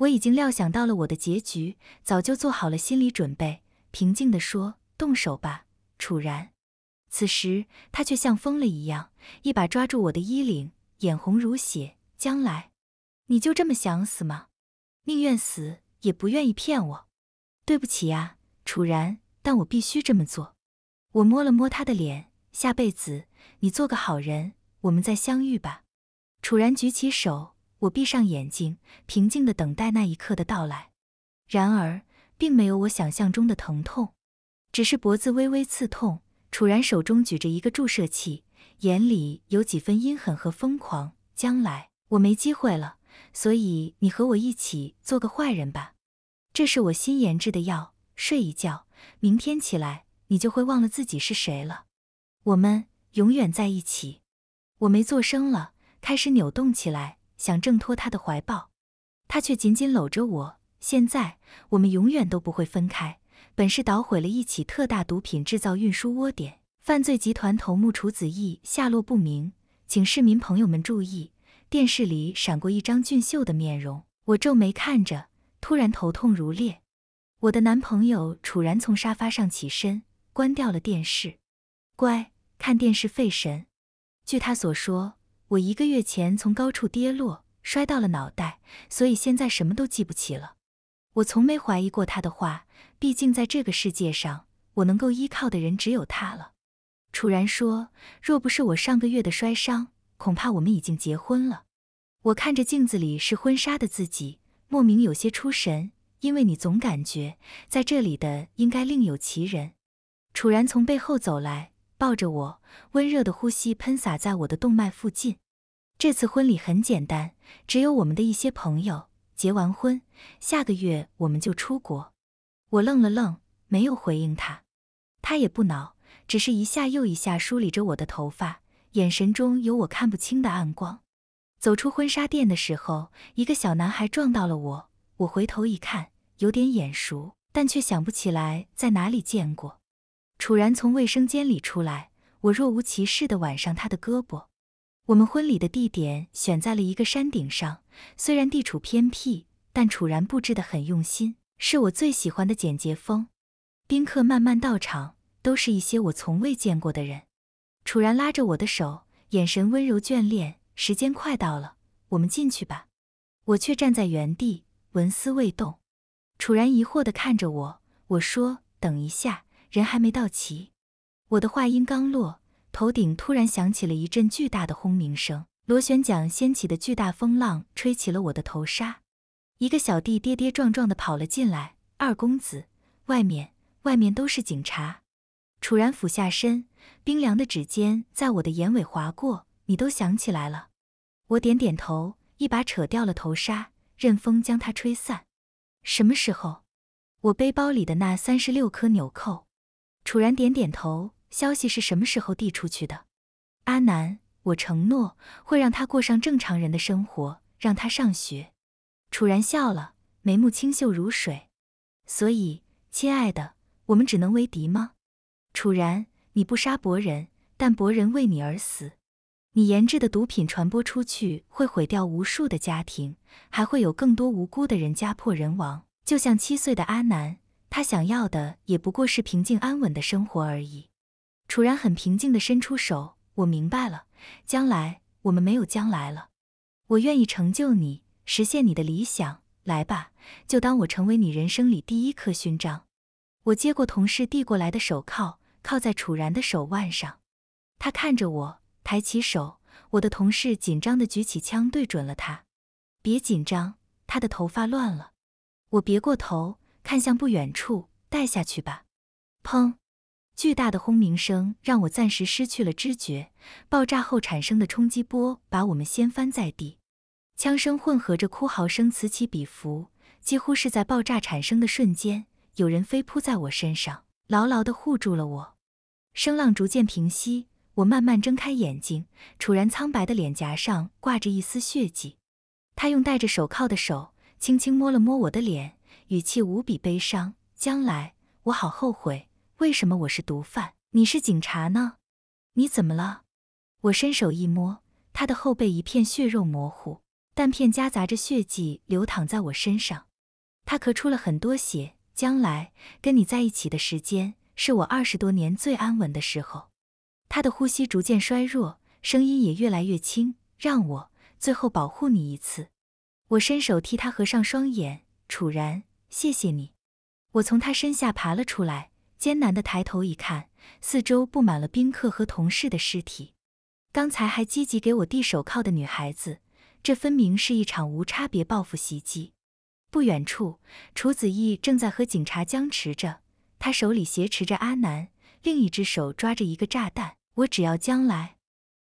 我已经料想到了我的结局，早就做好了心理准备，平静地说：“动手吧，楚然。”此时他却像疯了一样，一把抓住我的衣领，眼红如血。将来。你就这么想死吗？宁愿死也不愿意骗我。对不起呀，楚然，但我必须这么做。我摸了摸他的脸，下辈子你做个好人，我们再相遇吧。楚然举起手，我闭上眼睛，平静的等待那一刻的到来。然而，并没有我想象中的疼痛，只是脖子微微刺痛。楚然手中举着一个注射器，眼里有几分阴狠和疯狂。将来我没机会了。所以你和我一起做个坏人吧，这是我新研制的药，睡一觉，明天起来你就会忘了自己是谁了。我们永远在一起。我没做声了，开始扭动起来，想挣脱他的怀抱，他却紧紧搂着我。现在我们永远都不会分开。本市捣毁了一起特大毒品制造、运输窝点，犯罪集团头目楚子义下落不明，请市民朋友们注意。电视里闪过一张俊秀的面容，我皱眉看着，突然头痛如裂。我的男朋友楚然从沙发上起身，关掉了电视。乖，看电视费神。据他所说，我一个月前从高处跌落，摔到了脑袋，所以现在什么都记不起了。我从没怀疑过他的话，毕竟在这个世界上，我能够依靠的人只有他了。楚然说，若不是我上个月的摔伤，恐怕我们已经结婚了。我看着镜子里是婚纱的自己，莫名有些出神，因为你总感觉在这里的应该另有其人。楚然从背后走来，抱着我，温热的呼吸喷洒在我的动脉附近。这次婚礼很简单，只有我们的一些朋友。结完婚，下个月我们就出国。我愣了愣，没有回应他。他也不恼，只是一下又一下梳理着我的头发，眼神中有我看不清的暗光。走出婚纱店的时候，一个小男孩撞到了我。我回头一看，有点眼熟，但却想不起来在哪里见过。楚然从卫生间里出来，我若无其事地挽上他的胳膊。我们婚礼的地点选在了一个山顶上，虽然地处偏僻，但楚然布置得很用心，是我最喜欢的简洁风。宾客慢慢到场，都是一些我从未见过的人。楚然拉着我的手，眼神温柔眷恋。时间快到了，我们进去吧。我却站在原地，纹丝未动。楚然疑惑地看着我，我说：“等一下，人还没到齐。”我的话音刚落，头顶突然响起了一阵巨大的轰鸣声，螺旋桨掀起的巨大风浪吹起了我的头纱。一个小弟跌跌撞撞地跑了进来：“二公子，外面……外面都是警察。”楚然俯下身，冰凉的指尖在我的眼尾划过。你都想起来了，我点点头，一把扯掉了头纱，任风将它吹散。什么时候？我背包里的那三十六颗纽扣。楚然点点头。消息是什么时候递出去的？阿南，我承诺会让他过上正常人的生活，让他上学。楚然笑了，眉目清秀如水。所以，亲爱的，我们只能为敌吗？楚然，你不杀博人，但博人为你而死。你研制的毒品传播出去，会毁掉无数的家庭，还会有更多无辜的人家破人亡。就像七岁的阿南，他想要的也不过是平静安稳的生活而已。楚然很平静地伸出手：“我明白了，将来我们没有将来了，我愿意成就你，实现你的理想。来吧，就当我成为你人生里第一颗勋章。”我接过同事递过来的手铐，铐在楚然的手腕上。他看着我。抬起手，我的同事紧张的举起枪对准了他。别紧张，他的头发乱了。我别过头，看向不远处。带下去吧。砰！巨大的轰鸣声让我暂时失去了知觉。爆炸后产生的冲击波把我们掀翻在地。枪声混合着哭嚎声此起彼伏，几乎是在爆炸产生的瞬间，有人飞扑在我身上，牢牢的护住了我。声浪逐渐平息。我慢慢睁开眼睛，楚然苍白的脸颊上挂着一丝血迹。他用戴着手铐的手轻轻摸了摸我的脸，语气无比悲伤：“将来，我好后悔，为什么我是毒贩，你是警察呢？你怎么了？”我伸手一摸，他的后背一片血肉模糊，弹片夹杂着血迹流淌在我身上。他咳出了很多血。将来跟你在一起的时间，是我二十多年最安稳的时候。他的呼吸逐渐衰弱，声音也越来越轻，让我最后保护你一次。我伸手替他合上双眼。楚然，谢谢你。我从他身下爬了出来，艰难地抬头一看，四周布满了宾客和同事的尸体。刚才还积极给我递手铐的女孩子，这分明是一场无差别报复袭击。不远处，楚子意正在和警察僵持着，他手里挟持着阿南。另一只手抓着一个炸弹，我只要将来，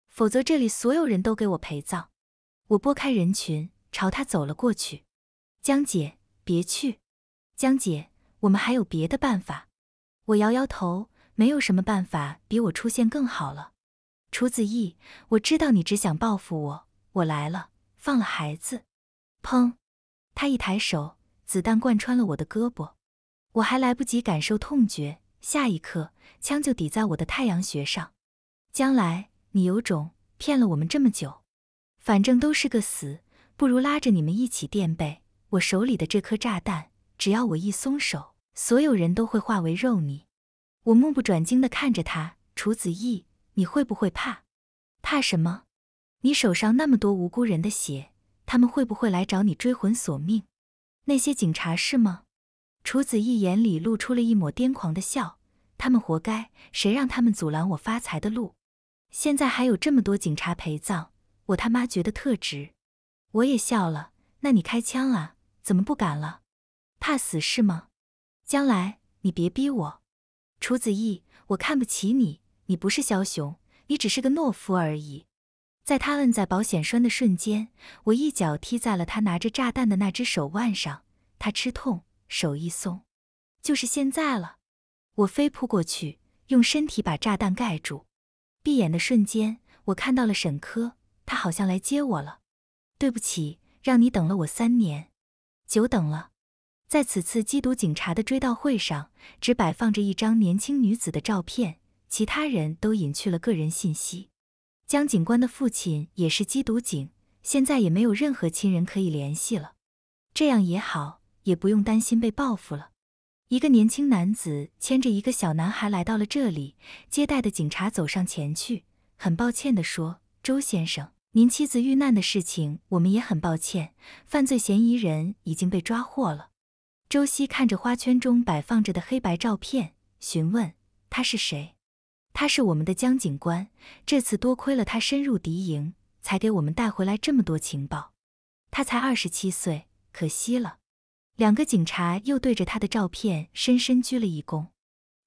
否则这里所有人都给我陪葬。我拨开人群，朝他走了过去。江姐，别去！江姐，我们还有别的办法。我摇摇头，没有什么办法比我出现更好了。楚子意，我知道你只想报复我，我来了，放了孩子。砰！他一抬手，子弹贯穿了我的胳膊，我还来不及感受痛觉。下一刻，枪就抵在我的太阳穴上。将来你有种骗了我们这么久，反正都是个死，不如拉着你们一起垫背。我手里的这颗炸弹，只要我一松手，所有人都会化为肉泥。我目不转睛的看着他，楚子意，你会不会怕？怕什么？你手上那么多无辜人的血，他们会不会来找你追魂索命？那些警察是吗？楚子意眼里露出了一抹癫狂的笑，他们活该，谁让他们阻拦我发财的路？现在还有这么多警察陪葬，我他妈觉得特值。我也笑了，那你开枪啊？怎么不敢了？怕死是吗？将来你别逼我，楚子意，我看不起你，你不是枭雄，你只是个懦夫而已。在他摁在保险栓的瞬间，我一脚踢在了他拿着炸弹的那只手腕上，他吃痛。手一松，就是现在了。我飞扑过去，用身体把炸弹盖住。闭眼的瞬间，我看到了沈科，他好像来接我了。对不起，让你等了我三年，久等了。在此次缉毒警察的追悼会上，只摆放着一张年轻女子的照片，其他人都隐去了个人信息。江警官的父亲也是缉毒警，现在也没有任何亲人可以联系了。这样也好。也不用担心被报复了。一个年轻男子牵着一个小男孩来到了这里，接待的警察走上前去，很抱歉的说：“周先生，您妻子遇难的事情我们也很抱歉。犯罪嫌疑人已经被抓获了。”周希看着花圈中摆放着的黑白照片，询问：“他是谁？”“他是我们的江警官。这次多亏了他深入敌营，才给我们带回来这么多情报。他才二十七岁，可惜了。”两个警察又对着他的照片深深鞠了一躬。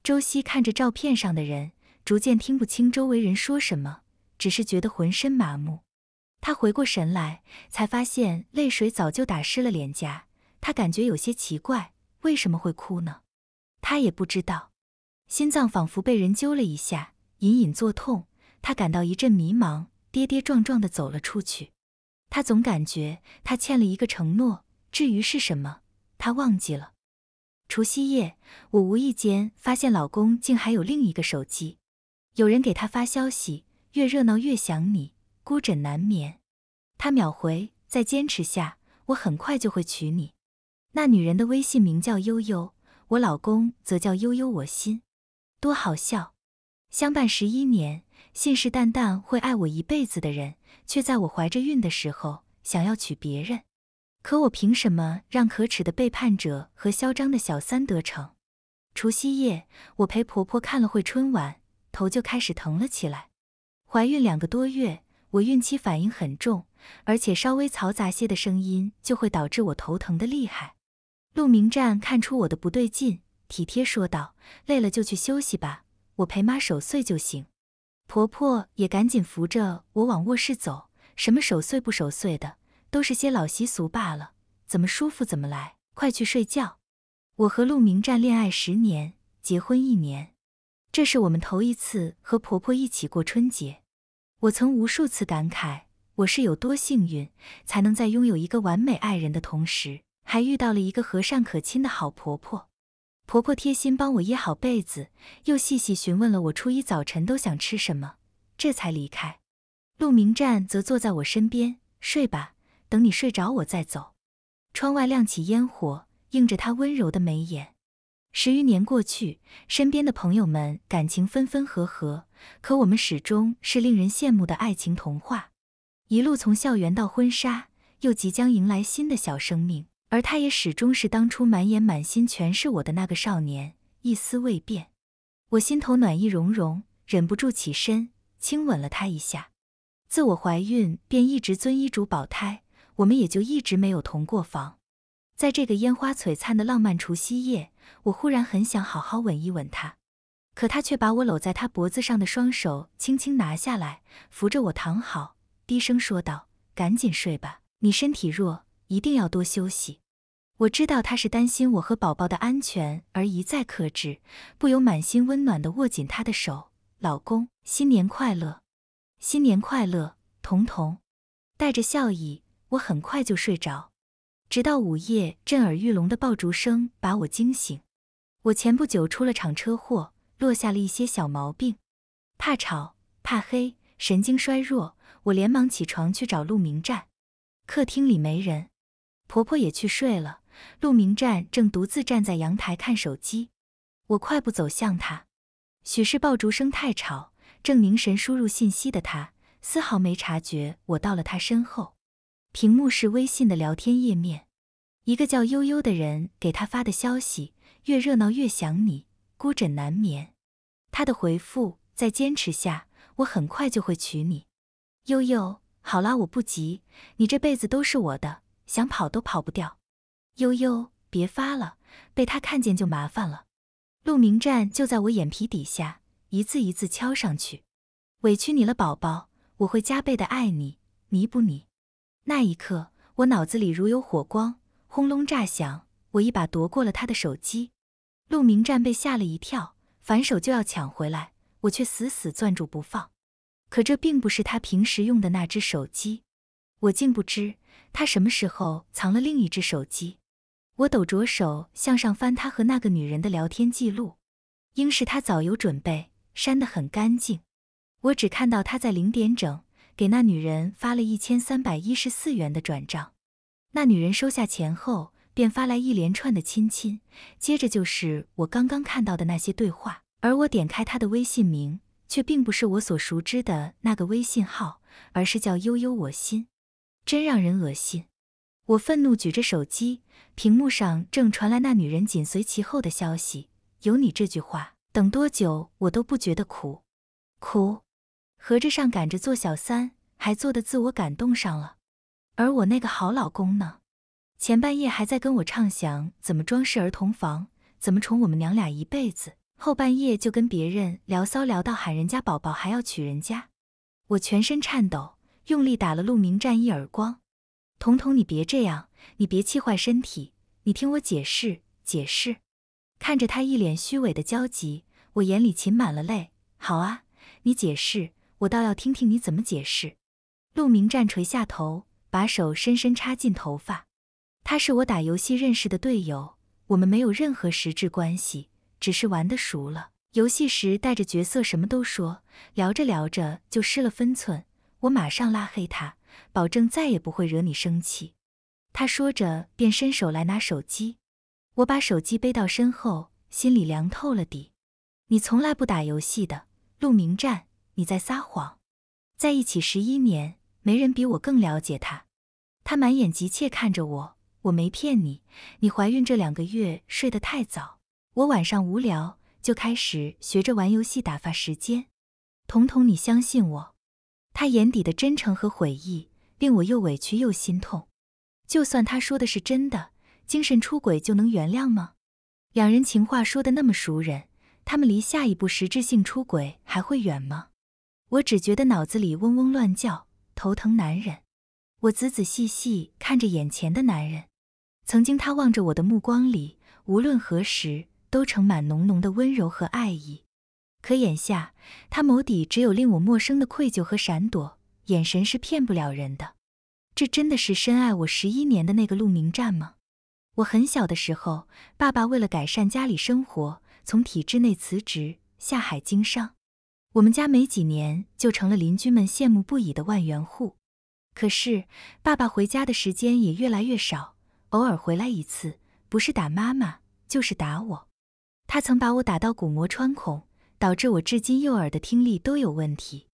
周希看着照片上的人，逐渐听不清周围人说什么，只是觉得浑身麻木。他回过神来，才发现泪水早就打湿了脸颊。他感觉有些奇怪，为什么会哭呢？他也不知道。心脏仿佛被人揪了一下，隐隐作痛。他感到一阵迷茫，跌跌撞撞地走了出去。他总感觉他欠了一个承诺，至于是什么。他忘记了。除夕夜，我无意间发现老公竟还有另一个手机。有人给他发消息，越热闹越想你，孤枕难眠。他秒回，在坚持下，我很快就会娶你。那女人的微信名叫悠悠，我老公则叫悠悠我心，多好笑。相伴十一年，信誓旦旦会爱我一辈子的人，却在我怀着孕的时候想要娶别人。可我凭什么让可耻的背叛者和嚣张的小三得逞？除夕夜，我陪婆婆看了会春晚，头就开始疼了起来。怀孕两个多月，我孕期反应很重，而且稍微嘈杂些的声音就会导致我头疼的厉害。陆明湛看出我的不对劲，体贴说道：“累了就去休息吧，我陪妈守岁就行。”婆婆也赶紧扶着我往卧室走，什么守岁不守岁的？都是些老习俗罢了，怎么舒服怎么来。快去睡觉。我和陆明站恋爱十年，结婚一年，这是我们头一次和婆婆一起过春节。我曾无数次感慨，我是有多幸运，才能在拥有一个完美爱人的同时，还遇到了一个和善可亲的好婆婆。婆婆贴心帮我掖好被子，又细细询问了我初一早晨都想吃什么，这才离开。陆明站则坐在我身边，睡吧。等你睡着，我再走。窗外亮起烟火，映着他温柔的眉眼。十余年过去，身边的朋友们感情分分合合，可我们始终是令人羡慕的爱情童话。一路从校园到婚纱，又即将迎来新的小生命，而他也始终是当初满眼满心全是我的那个少年，一丝未变。我心头暖意融融，忍不住起身亲吻了他一下。自我怀孕便一直遵医嘱保胎。我们也就一直没有同过房，在这个烟花璀璨的浪漫除夕夜，我忽然很想好好吻一吻他，可他却把我搂在他脖子上的双手轻轻拿下来，扶着我躺好，低声说道：“赶紧睡吧，你身体弱，一定要多休息。”我知道他是担心我和宝宝的安全而一再克制，不由满心温暖的握紧他的手：“老公，新年快乐！新年快乐，彤彤！”带着笑意。我很快就睡着，直到午夜，震耳欲聋的爆竹声把我惊醒。我前不久出了场车祸，落下了一些小毛病，怕吵、怕黑、神经衰弱。我连忙起床去找陆明站，客厅里没人，婆婆也去睡了。陆明站正独自站在阳台看手机，我快步走向他。许是爆竹声太吵，正凝神输入信息的他丝毫没察觉我到了他身后。屏幕是微信的聊天页面，一个叫悠悠的人给他发的消息，越热闹越想你，孤枕难眠。他的回复：再坚持下，我很快就会娶你。悠悠，好啦，我不急，你这辈子都是我的，想跑都跑不掉。悠悠，别发了，被他看见就麻烦了。鹿鸣站就在我眼皮底下，一字一字敲上去，委屈你了，宝宝，我会加倍的爱你，弥补你。那一刻，我脑子里如有火光，轰隆炸响。我一把夺过了他的手机，陆明战被吓了一跳，反手就要抢回来，我却死死攥住不放。可这并不是他平时用的那只手机，我竟不知他什么时候藏了另一只手机。我抖着手向上翻他和那个女人的聊天记录，应是他早有准备，删得很干净。我只看到他在零点整。给那女人发了一千三百一十四元的转账，那女人收下钱后便发来一连串的亲亲，接着就是我刚刚看到的那些对话。而我点开她的微信名，却并不是我所熟知的那个微信号，而是叫悠悠我心，真让人恶心。我愤怒举着手机，屏幕上正传来那女人紧随其后的消息：“有你这句话，等多久我都不觉得苦，苦。”合着上赶着做小三，还做的自我感动上了。而我那个好老公呢，前半夜还在跟我畅想怎么装饰儿童房，怎么宠我们娘俩一辈子，后半夜就跟别人聊骚聊到喊人家宝宝，还要娶人家。我全身颤抖，用力打了陆明战一耳光。彤彤，你别这样，你别气坏身体，你听我解释解释。看着他一脸虚伪的焦急，我眼里噙满了泪。好啊，你解释。我倒要听听你怎么解释。陆明战垂下头，把手深深插进头发。他是我打游戏认识的队友，我们没有任何实质关系，只是玩的熟了。游戏时带着角色什么都说，聊着聊着就失了分寸。我马上拉黑他，保证再也不会惹你生气。他说着便伸手来拿手机，我把手机背到身后，心里凉透了底。你从来不打游戏的，陆明战。你在撒谎，在一起十一年，没人比我更了解他。他满眼急切看着我，我没骗你。你怀孕这两个月睡得太早，我晚上无聊就开始学着玩游戏打发时间。彤彤，你相信我。他眼底的真诚和悔意令我又委屈又心痛。就算他说的是真的，精神出轨就能原谅吗？两人情话说的那么熟人，他们离下一步实质性出轨还会远吗？我只觉得脑子里嗡嗡乱叫，头疼难忍。我仔仔细细看着眼前的男人，曾经他望着我的目光里，无论何时都盛满浓浓的温柔和爱意。可眼下，他眸底只有令我陌生的愧疚和闪躲。眼神是骗不了人的。这真的是深爱我十一年的那个陆明湛吗？我很小的时候，爸爸为了改善家里生活，从体制内辞职下海经商。我们家没几年就成了邻居们羡慕不已的万元户，可是爸爸回家的时间也越来越少，偶尔回来一次，不是打妈妈就是打我。他曾把我打到鼓膜穿孔，导致我至今右耳的听力都有问题，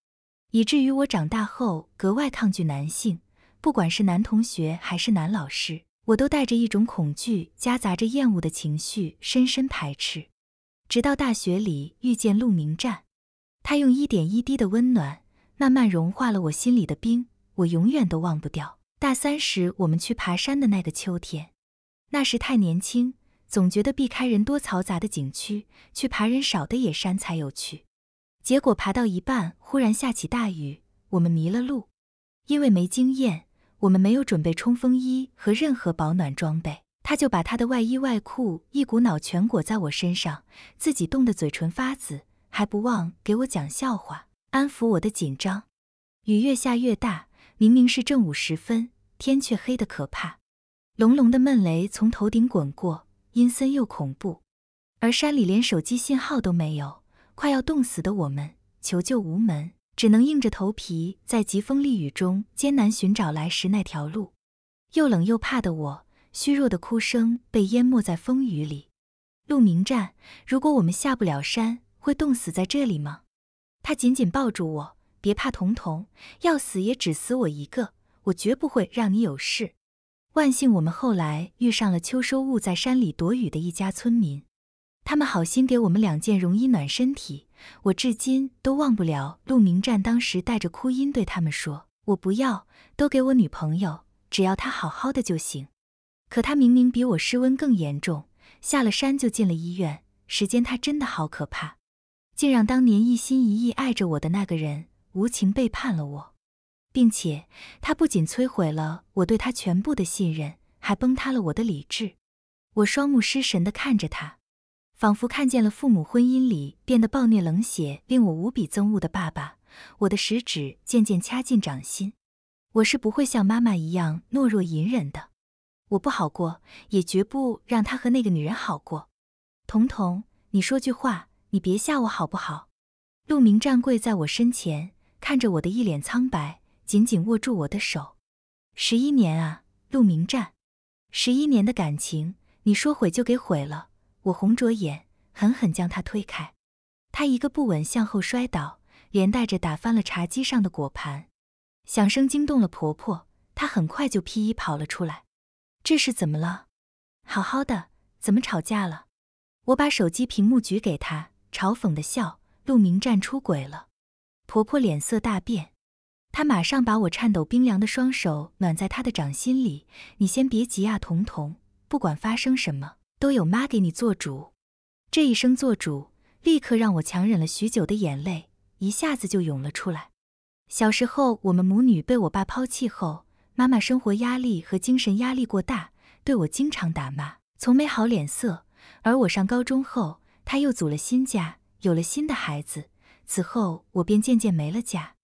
以至于我长大后格外抗拒男性，不管是男同学还是男老师，我都带着一种恐惧夹杂着厌恶的情绪，深深排斥。直到大学里遇见陆明湛。他用一点一滴的温暖，慢慢融化了我心里的冰，我永远都忘不掉。大三时，我们去爬山的那个秋天，那时太年轻，总觉得避开人多嘈杂的景区，去爬人少的野山才有趣。结果爬到一半，忽然下起大雨，我们迷了路。因为没经验，我们没有准备冲锋衣和任何保暖装备，他就把他的外衣外裤一股脑全裹在我身上，自己冻得嘴唇发紫。还不忘给我讲笑话，安抚我的紧张。雨越下越大，明明是正午时分，天却黑得可怕。隆隆的闷雷从头顶滚过，阴森又恐怖。而山里连手机信号都没有，快要冻死的我们求救无门，只能硬着头皮在疾风厉雨中艰难寻找来时那条路。又冷又怕的我，虚弱的哭声被淹没在风雨里。鹿鸣站，如果我们下不了山。会冻死在这里吗？他紧紧抱住我，别怕，彤彤，要死也只死我一个，我绝不会让你有事。万幸，我们后来遇上了秋收雾在山里躲雨的一家村民，他们好心给我们两件绒衣暖身体，我至今都忘不了。陆明湛当时带着哭音对他们说：“我不要，都给我女朋友，只要她好好的就行。”可他明明比我失温更严重，下了山就进了医院。时间，它真的好可怕。竟让当年一心一意爱着我的那个人无情背叛了我，并且他不仅摧毁了我对他全部的信任，还崩塌了我的理智。我双目失神地看着他，仿佛看见了父母婚姻里变得暴虐冷血、令我无比憎恶的爸爸。我的食指渐渐掐进掌心，我是不会像妈妈一样懦弱隐忍的。我不好过，也绝不让他和那个女人好过。彤彤，你说句话。你别吓我好不好？陆明站跪在我身前，看着我的一脸苍白，紧紧握住我的手。十一年啊，陆明湛，十一年的感情，你说毁就给毁了。我红着眼，狠狠将他推开。他一个不稳，向后摔倒，连带着打翻了茶几上的果盘，响声惊动了婆婆。她很快就披衣跑了出来。这是怎么了？好好的，怎么吵架了？我把手机屏幕举给他。嘲讽的笑，陆明站出轨了，婆婆脸色大变，她马上把我颤抖冰凉的双手暖在她的掌心里。你先别急呀，彤彤，不管发生什么，都有妈给你做主。这一声做主，立刻让我强忍了许久的眼泪一下子就涌了出来。小时候，我们母女被我爸抛弃后，妈妈生活压力和精神压力过大，对我经常打骂，从没好脸色。而我上高中后。他又组了新家，有了新的孩子。此后，我便渐渐没了家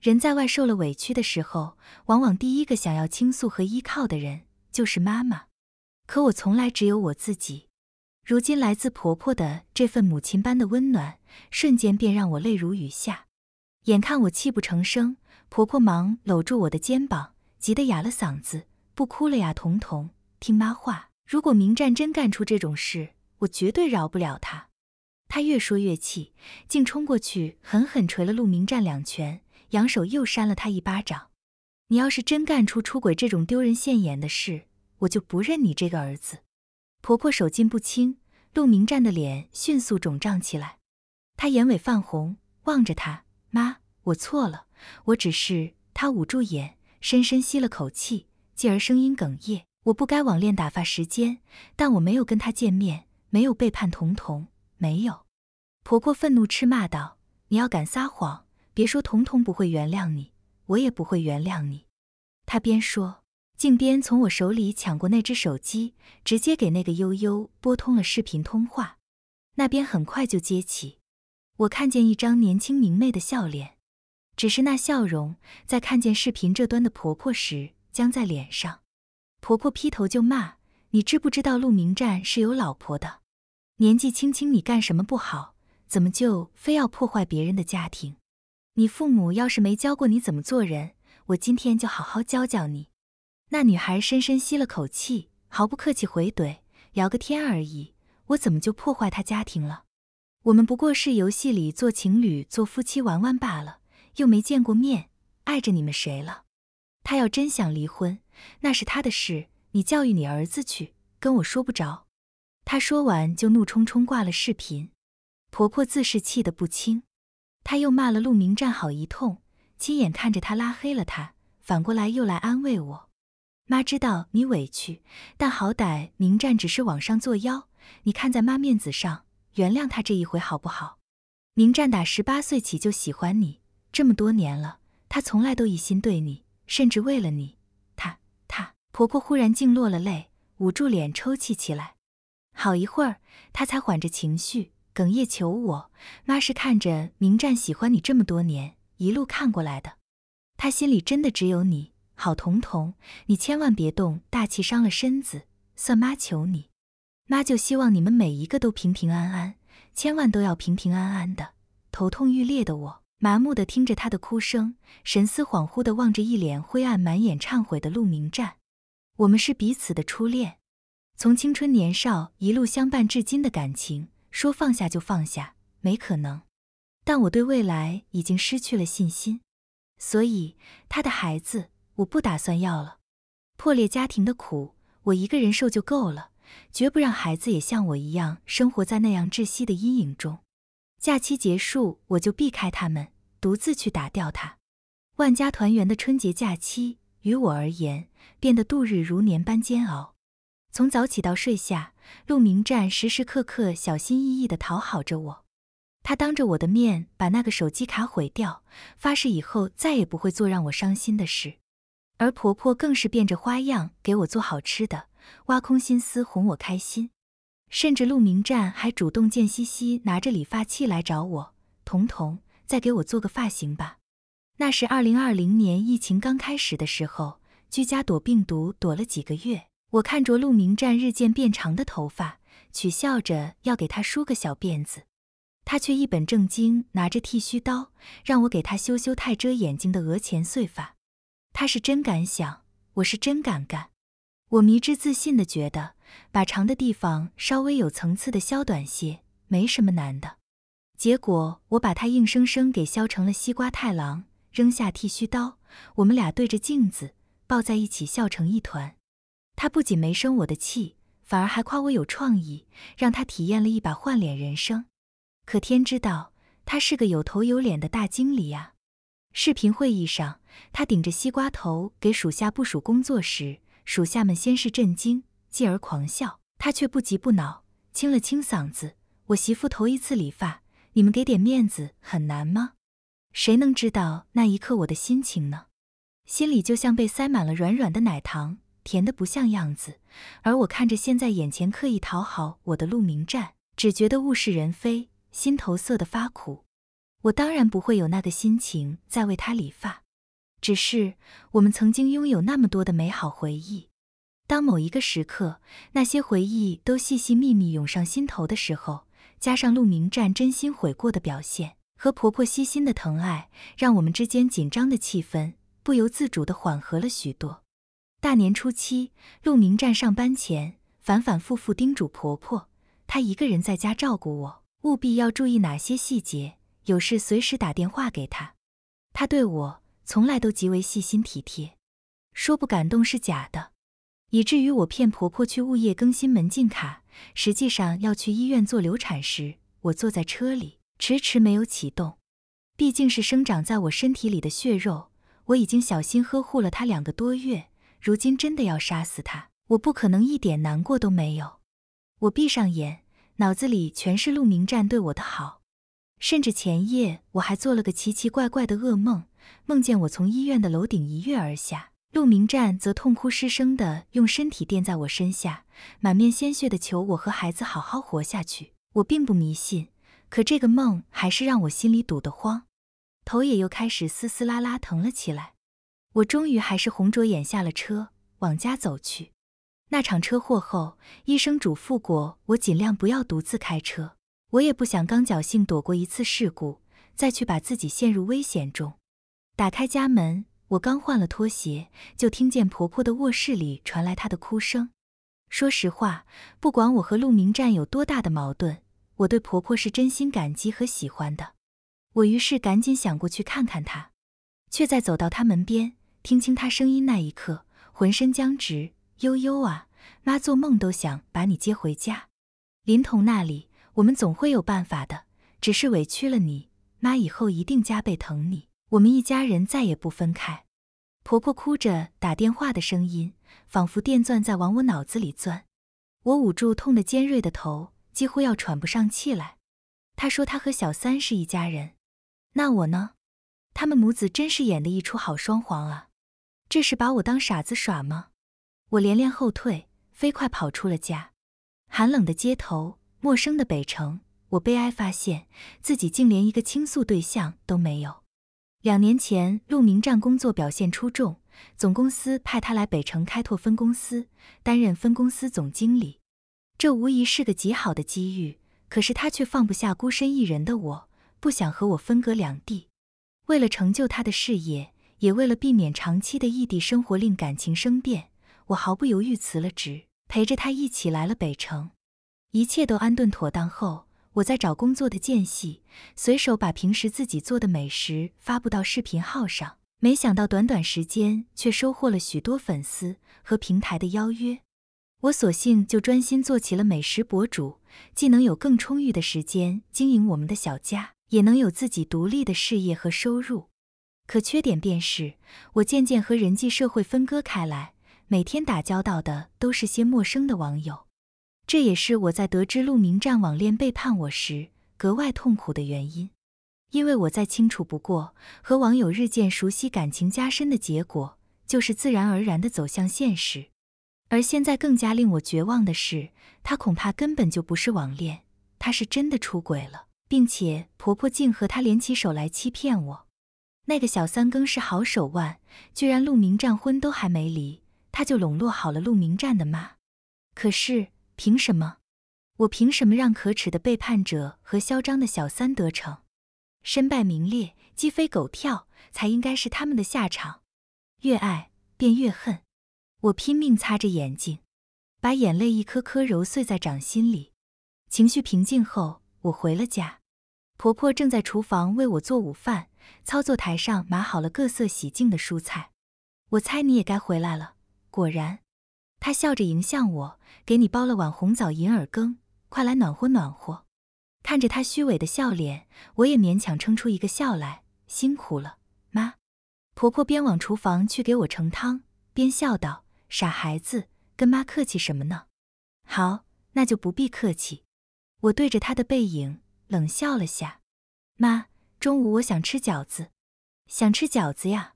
人在外受了委屈的时候，往往第一个想要倾诉和依靠的人就是妈妈。可我从来只有我自己。如今，来自婆婆的这份母亲般的温暖，瞬间便让我泪如雨下。眼看我泣不成声，婆婆忙搂住我的肩膀，急得哑了嗓子：“不哭了呀，彤彤，听妈话。如果明战真干出这种事，我绝对饶不了他。”他越说越气，竟冲过去狠狠捶了陆明站两拳，扬手又扇了他一巴掌。你要是真干出出轨这种丢人现眼的事，我就不认你这个儿子。婆婆手劲不轻，陆明站的脸迅速肿胀起来，他眼尾泛红，望着她妈：“我错了，我只是……”他捂住眼，深深吸了口气，继而声音哽咽：“我不该网恋打发时间，但我没有跟他见面，没有背叛童童。”没有，婆婆愤怒斥骂道：“你要敢撒谎，别说彤彤不会原谅你，我也不会原谅你。”她边说，竟边从我手里抢过那只手机，直接给那个悠悠拨通了视频通话。那边很快就接起，我看见一张年轻明媚的笑脸，只是那笑容在看见视频这端的婆婆时僵在脸上。婆婆劈头就骂：“你知不知道陆明湛是有老婆的？”年纪轻轻，你干什么不好？怎么就非要破坏别人的家庭？你父母要是没教过你怎么做人，我今天就好好教教你。那女孩深深吸了口气，毫不客气回怼：“聊个天而已，我怎么就破坏他家庭了？我们不过是游戏里做情侣、做夫妻玩玩罢了，又没见过面，碍着你们谁了？他要真想离婚，那是他的事，你教育你儿子去，跟我说不着。”她说完就怒冲冲挂了视频，婆婆自是气得不轻，她又骂了陆明战好一通，亲眼看着他拉黑了他，反过来又来安慰我。妈知道你委屈，但好歹明战只是网上作妖，你看在妈面子上原谅他这一回好不好？明战打十八岁起就喜欢你，这么多年了，他从来都一心对你，甚至为了你。他他婆婆忽然竟落了泪，捂住脸抽泣起来。好一会儿，他才缓着情绪，哽咽求我：“妈是看着明战喜欢你这么多年，一路看过来的，他心里真的只有你。好，彤彤，你千万别动大气，伤了身子，算妈求你。妈就希望你们每一个都平平安安，千万都要平平安安的。”头痛欲裂的我，麻木的听着他的哭声，神思恍惚的望着一脸灰暗、满眼忏悔的陆明湛。我们是彼此的初恋。从青春年少一路相伴至今的感情，说放下就放下，没可能。但我对未来已经失去了信心，所以他的孩子我不打算要了。破裂家庭的苦，我一个人受就够了，绝不让孩子也像我一样生活在那样窒息的阴影中。假期结束，我就避开他们，独自去打掉他。万家团圆的春节假期，于我而言变得度日如年般煎熬。从早起到睡下，陆明站时时刻刻小心翼翼地讨好着我。他当着我的面把那个手机卡毁掉，发誓以后再也不会做让我伤心的事。而婆婆更是变着花样给我做好吃的，挖空心思哄我开心。甚至陆明站还主动贱兮兮拿着理发器来找我：“彤彤，再给我做个发型吧。”那是二零二零年疫情刚开始的时候，居家躲病毒躲了几个月。我看着陆明湛日渐变长的头发，取笑着要给他梳个小辫子，他却一本正经拿着剃须刀，让我给他修修太遮眼睛的额前碎发。他是真敢想，我是真敢干。我迷之自信的觉得，把长的地方稍微有层次的削短些，没什么难的。结果我把他硬生生给削成了西瓜太郎，扔下剃须刀，我们俩对着镜子抱在一起笑成一团。他不仅没生我的气，反而还夸我有创意，让他体验了一把换脸人生。可天知道，他是个有头有脸的大经理呀！视频会议上，他顶着西瓜头给属下部署工作时，属下们先是震惊，继而狂笑。他却不急不恼，清了清嗓子：“我媳妇头一次理发，你们给点面子，很难吗？”谁能知道那一刻我的心情呢？心里就像被塞满了软软的奶糖。甜的不像样子，而我看着现在眼前刻意讨好我的陆明湛，只觉得物是人非，心头涩得发苦。我当然不会有那个心情再为他理发，只是我们曾经拥有那么多的美好回忆。当某一个时刻，那些回忆都细细密密涌上心头的时候，加上陆明湛真心悔过的表现和婆婆悉心的疼爱，让我们之间紧张的气氛不由自主地缓和了许多。大年初七，陆明站上班前反反复复叮嘱婆婆，她一个人在家照顾我，务必要注意哪些细节，有事随时打电话给她。她对我从来都极为细心体贴，说不感动是假的。以至于我骗婆婆去物业更新门禁卡，实际上要去医院做流产时，我坐在车里迟迟没有启动。毕竟是生长在我身体里的血肉，我已经小心呵护了她两个多月。如今真的要杀死他，我不可能一点难过都没有。我闭上眼，脑子里全是陆明湛对我的好，甚至前夜我还做了个奇奇怪怪的噩梦，梦见我从医院的楼顶一跃而下，陆明湛则痛哭失声的用身体垫在我身下，满面鲜血的求我和孩子好好活下去。我并不迷信，可这个梦还是让我心里堵得慌，头也又开始撕撕拉拉疼了起来。我终于还是红着眼下了车，往家走去。那场车祸后，医生嘱咐过我尽量不要独自开车。我也不想刚侥幸躲过一次事故，再去把自己陷入危险中。打开家门，我刚换了拖鞋，就听见婆婆的卧室里传来她的哭声。说实话，不管我和陆明湛有多大的矛盾，我对婆婆是真心感激和喜欢的。我于是赶紧想过去看看她，却在走到她门边。听清他声音那一刻，浑身僵直。悠悠啊，妈做梦都想把你接回家。林童那里，我们总会有办法的。只是委屈了你，妈以后一定加倍疼你。我们一家人再也不分开。婆婆哭着打电话的声音，仿佛电钻在往我脑子里钻。我捂住痛得尖锐的头，几乎要喘不上气来。她说她和小三是一家人，那我呢？他们母子真是演的一出好双簧啊！这是把我当傻子耍吗？我连连后退，飞快跑出了家。寒冷的街头，陌生的北城，我悲哀发现自己竟连一个倾诉对象都没有。两年前，陆明战工作表现出众，总公司派他来北城开拓分公司，担任分公司总经理。这无疑是个极好的机遇，可是他却放不下孤身一人的我，不想和我分隔两地。为了成就他的事业。也为了避免长期的异地生活令感情生变，我毫不犹豫辞了职，陪着他一起来了北城。一切都安顿妥当后，我在找工作的间隙，随手把平时自己做的美食发布到视频号上。没想到短短时间却收获了许多粉丝和平台的邀约。我索性就专心做起了美食博主，既能有更充裕的时间经营我们的小家，也能有自己独立的事业和收入。可缺点便是，我渐渐和人际社会分割开来，每天打交道的都是些陌生的网友。这也是我在得知鹿明战网恋背叛我时格外痛苦的原因，因为我再清楚不过，和网友日渐熟悉，感情加深的结果就是自然而然的走向现实。而现在更加令我绝望的是，他恐怕根本就不是网恋，他是真的出轨了，并且婆婆竟和他联起手来欺骗我。那个小三更是好手腕，居然陆明战婚都还没离，他就笼络好了陆明战的妈。可是凭什么？我凭什么让可耻的背叛者和嚣张的小三得逞？身败名裂、鸡飞狗跳才应该是他们的下场。越爱便越恨，我拼命擦着眼睛，把眼泪一颗颗揉碎在掌心里。情绪平静后，我回了家，婆婆正在厨房为我做午饭。操作台上码好了各色洗净的蔬菜，我猜你也该回来了。果然，她笑着迎向我，给你煲了碗红枣银耳羹，快来暖和暖和。看着她虚伪的笑脸，我也勉强撑出一个笑来。辛苦了，妈。婆婆边往厨房去给我盛汤，边笑道：“傻孩子，跟妈客气什么呢？好，那就不必客气。”我对着她的背影冷笑了下。妈。中午我想吃饺子，想吃饺子呀！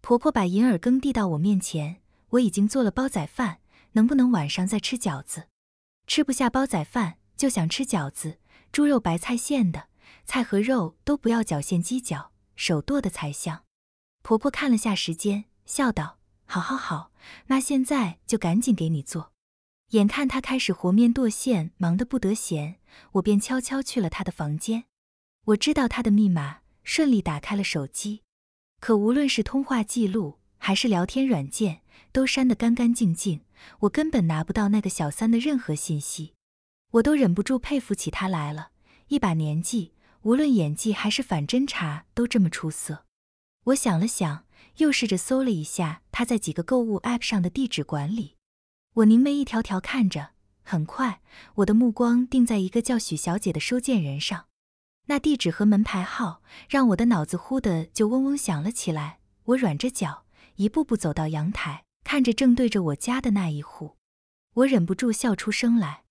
婆婆把银耳羹递到我面前。我已经做了煲仔饭，能不能晚上再吃饺子？吃不下煲仔饭就想吃饺子，猪肉白菜馅的，菜和肉都不要绞馅，鸡绞手剁的才香。婆婆看了下时间，笑道：“好好好，妈现在就赶紧给你做。”眼看他开始和面剁馅，忙得不得闲，我便悄悄去了他的房间。我知道他的密码，顺利打开了手机，可无论是通话记录还是聊天软件，都删得干干净净，我根本拿不到那个小三的任何信息。我都忍不住佩服起他来了，一把年纪，无论演技还是反侦查都这么出色。我想了想，又试着搜了一下他在几个购物 App 上的地址管理。我凝眉一条条看着，很快，我的目光定在一个叫许小姐的收件人上。那地址和门牌号让我的脑子忽的就嗡嗡响了起来。我软着脚一步步走到阳台，看着正对着我家的那一户，我忍不住笑出声来。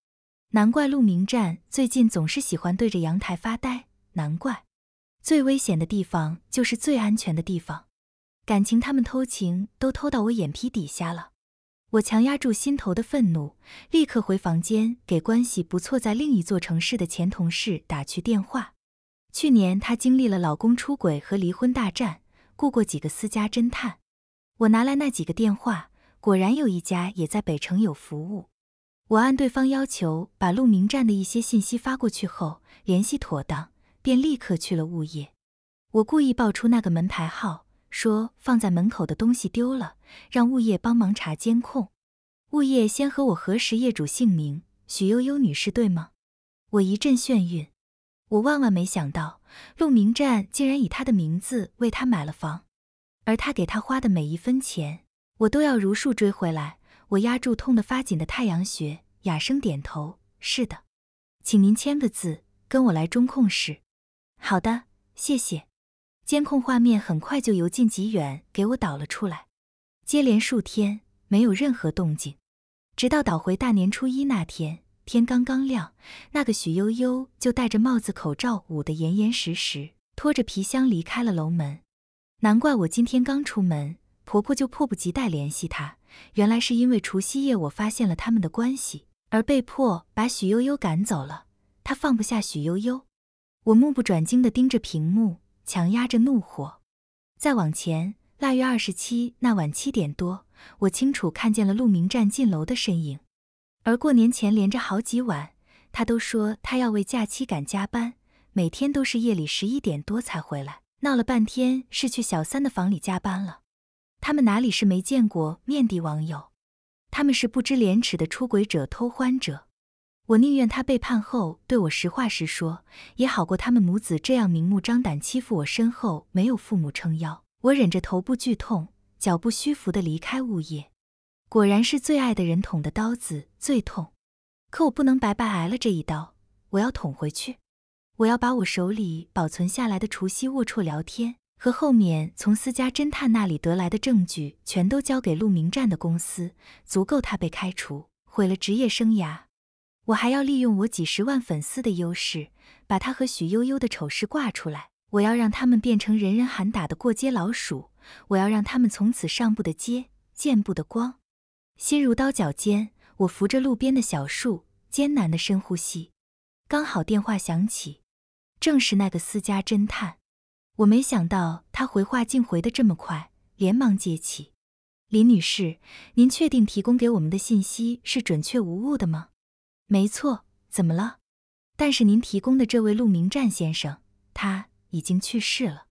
难怪陆明湛最近总是喜欢对着阳台发呆。难怪，最危险的地方就是最安全的地方。感情他们偷情都偷到我眼皮底下了。我强压住心头的愤怒，立刻回房间给关系不错在另一座城市的前同事打去电话。去年她经历了老公出轨和离婚大战，雇过几个私家侦探。我拿来那几个电话，果然有一家也在北城有服务。我按对方要求把陆明站的一些信息发过去后，联系妥当，便立刻去了物业。我故意报出那个门牌号，说放在门口的东西丢了，让物业帮忙查监控。物业先和我核实业主姓名，许悠悠女士对吗？我一阵眩晕。我万万没想到，陆明湛竟然以他的名字为他买了房，而他给他花的每一分钱，我都要如数追回来。我压住痛得发紧的太阳穴，哑声点头：“是的，请您签个字，跟我来中控室。”“好的，谢谢。”监控画面很快就由近及远给我导了出来。接连数天没有任何动静，直到导回大年初一那天。天刚刚亮，那个许悠悠就戴着帽子、口罩，捂得严严实实，拖着皮箱离开了楼门。难怪我今天刚出门，婆婆就迫不及待联系她，原来是因为除夕夜我发现了他们的关系，而被迫把许悠悠赶走了。她放不下许悠悠。我目不转睛地盯着屏幕，强压着怒火。再往前，腊月二十七那晚七点多，我清楚看见了陆明湛进楼的身影。而过年前连着好几晚，他都说他要为假期赶加班，每天都是夜里十一点多才回来。闹了半天是去小三的房里加班了。他们哪里是没见过面的网友，他们是不知廉耻的出轨者、偷欢者。我宁愿他背叛后对我实话实说，也好过他们母子这样明目张胆欺负我。身后没有父母撑腰，我忍着头部剧痛、脚步虚浮地离开物业。果然是最爱的人捅的刀子最痛，可我不能白白挨了这一刀，我要捅回去。我要把我手里保存下来的除夕龌龊聊天和后面从私家侦探那里得来的证据全都交给陆明站的公司，足够他被开除，毁了职业生涯。我还要利用我几十万粉丝的优势，把他和许悠悠的丑事挂出来，我要让他们变成人人喊打的过街老鼠，我要让他们从此上不得街，见不得光。心如刀绞间，我扶着路边的小树，艰难的深呼吸。刚好电话响起，正是那个私家侦探。我没想到他回话竟回得这么快，连忙接起。林女士，您确定提供给我们的信息是准确无误的吗？没错。怎么了？但是您提供的这位陆明湛先生，他已经去世了。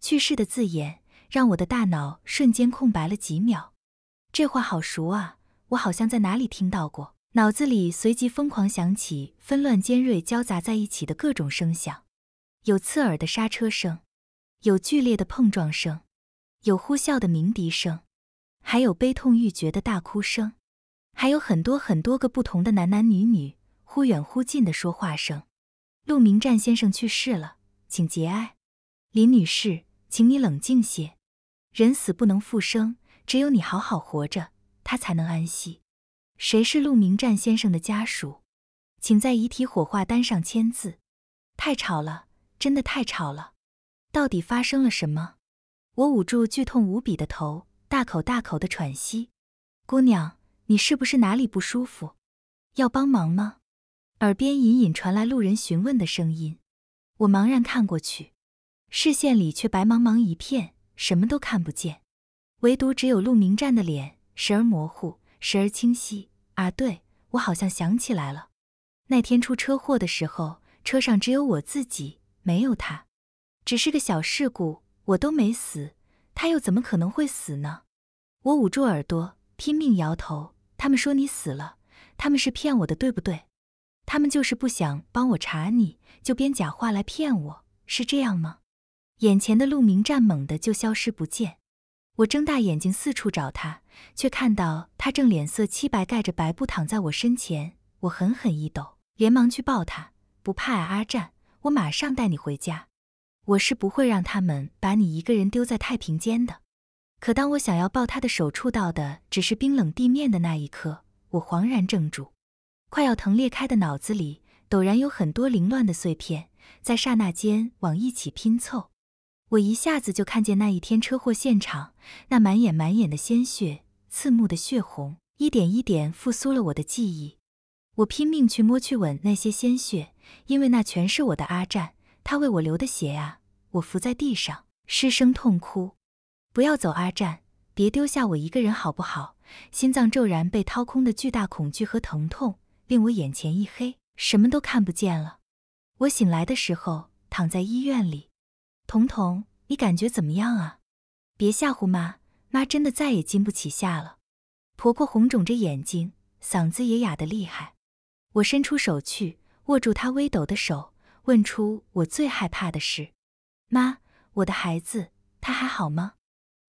去世的字眼让我的大脑瞬间空白了几秒。这话好熟啊，我好像在哪里听到过。脑子里随即疯狂响起纷乱、尖锐、交杂在一起的各种声响，有刺耳的刹车声，有剧烈的碰撞声，有呼啸的鸣笛声，还有悲痛欲绝的大哭声，还有很多很多个不同的男男女女忽远忽近的说话声。陆明站先生去世了，请节哀。林女士，请你冷静些，人死不能复生。只有你好好活着，他才能安息。谁是陆明湛先生的家属？请在遗体火化单上签字。太吵了，真的太吵了！到底发生了什么？我捂住剧痛无比的头，大口大口的喘息。姑娘，你是不是哪里不舒服？要帮忙吗？耳边隐隐传来路人询问的声音。我茫然看过去，视线里却白茫茫一片，什么都看不见。唯独只有陆明湛的脸，时而模糊，时而清晰。啊，对我好像想起来了，那天出车祸的时候，车上只有我自己，没有他。只是个小事故，我都没死，他又怎么可能会死呢？我捂住耳朵，拼命摇头。他们说你死了，他们是骗我的，对不对？他们就是不想帮我查，你就编假话来骗我，是这样吗？眼前的陆明湛猛地就消失不见。我睁大眼睛四处找他，却看到他正脸色漆白、盖着白布躺在我身前。我狠狠一抖，连忙去抱他，不怕啊，阿战，我马上带你回家，我是不会让他们把你一个人丢在太平间的。可当我想要抱他的手触到的只是冰冷地面的那一刻，我恍然怔住，快要疼裂开的脑子里陡然有很多凌乱的碎片，在刹那间往一起拼凑。我一下子就看见那一天车祸现场，那满眼满眼的鲜血，刺目的血红，一点一点复苏了我的记忆。我拼命去摸去吻那些鲜血，因为那全是我的阿战，他为我流的血啊！我伏在地上失声痛哭：“不要走，阿战，别丢下我一个人，好不好？”心脏骤然被掏空的巨大恐惧和疼痛，令我眼前一黑，什么都看不见了。我醒来的时候，躺在医院里。彤彤，你感觉怎么样啊？别吓唬妈妈，真的再也经不起吓了。婆婆红肿着眼睛，嗓子也哑得厉害。我伸出手去握住她微抖的手，问出我最害怕的事：“妈，我的孩子他还好吗？”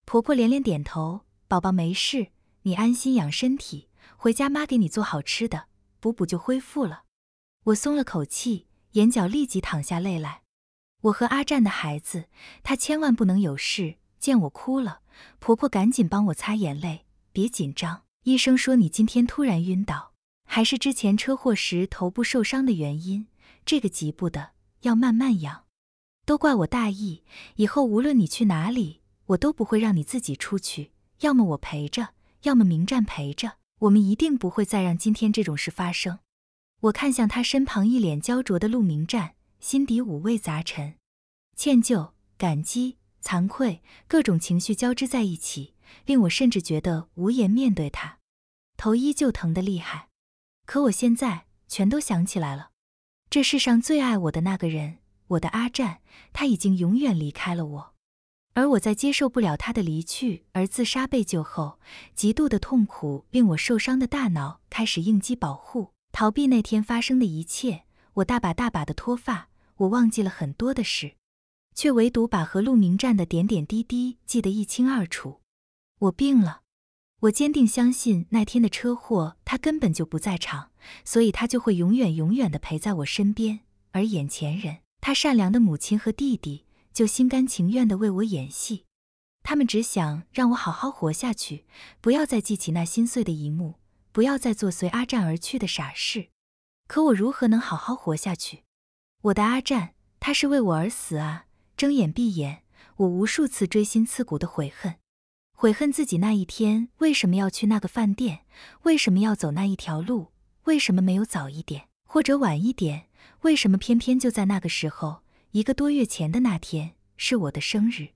婆婆连连点头：“宝宝没事，你安心养身体，回家妈给你做好吃的，补补就恢复了。”我松了口气，眼角立即淌下泪来。我和阿占的孩子，他千万不能有事。见我哭了，婆婆赶紧帮我擦眼泪，别紧张。医生说你今天突然晕倒，还是之前车祸时头部受伤的原因，这个急不得，要慢慢养。都怪我大意，以后无论你去哪里，我都不会让你自己出去，要么我陪着，要么明战陪着，我们一定不会再让今天这种事发生。我看向他身旁一脸焦灼的陆明战，心底五味杂陈，歉疚、感激、惭愧，各种情绪交织在一起，令我甚至觉得无颜面对他。头依旧疼得厉害，可我现在全都想起来了，这世上最爱我的那个人，我的阿占，他已经永远离开了我。而我在接受不了他的离去而自杀被救后，极度的痛苦令我受伤的大脑开始应激保护，逃避那天发生的一切。我大把大把的脱发。我忘记了很多的事，却唯独把和陆明战的点点滴滴记得一清二楚。我病了，我坚定相信那天的车祸他根本就不在场，所以他就会永远永远的陪在我身边。而眼前人，他善良的母亲和弟弟，就心甘情愿的为我演戏。他们只想让我好好活下去，不要再记起那心碎的一幕，不要再做随阿战而去的傻事。可我如何能好好活下去？我的阿战，他是为我而死啊！睁眼闭眼，我无数次锥心刺骨的悔恨，悔恨自己那一天为什么要去那个饭店，为什么要走那一条路，为什么没有早一点或者晚一点，为什么偏偏就在那个时候？一个多月前的那天是我的生日，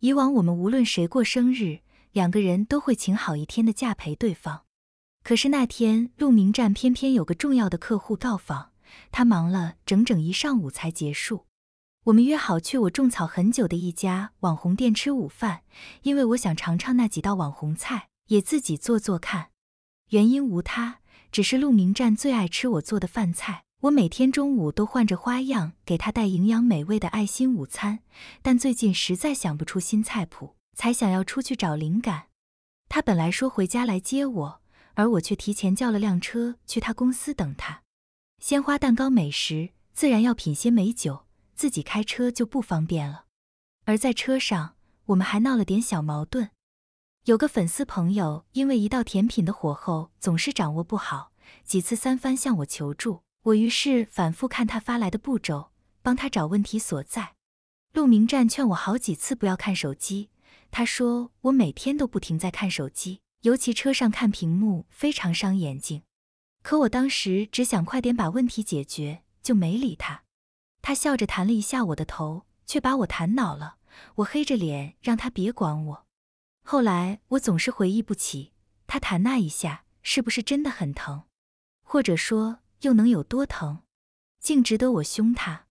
以往我们无论谁过生日，两个人都会请好一天的假陪对方。可是那天陆明站偏偏有个重要的客户到访。他忙了整整一上午才结束。我们约好去我种草很久的一家网红店吃午饭，因为我想尝尝那几道网红菜，也自己做做看。原因无他，只是陆明湛最爱吃我做的饭菜，我每天中午都换着花样给他带营养美味的爱心午餐。但最近实在想不出新菜谱，才想要出去找灵感。他本来说回家来接我，而我却提前叫了辆车去他公司等他。鲜花、蛋糕、美食，自然要品些美酒。自己开车就不方便了。而在车上，我们还闹了点小矛盾。有个粉丝朋友因为一道甜品的火候总是掌握不好，几次三番向我求助。我于是反复看他发来的步骤，帮他找问题所在。陆明湛劝我好几次不要看手机，他说我每天都不停在看手机，尤其车上看屏幕非常伤眼睛。可我当时只想快点把问题解决，就没理他。他笑着弹了一下我的头，却把我弹恼了。我黑着脸让他别管我。后来我总是回忆不起，他弹那一下是不是真的很疼，或者说又能有多疼，竟值得我凶他，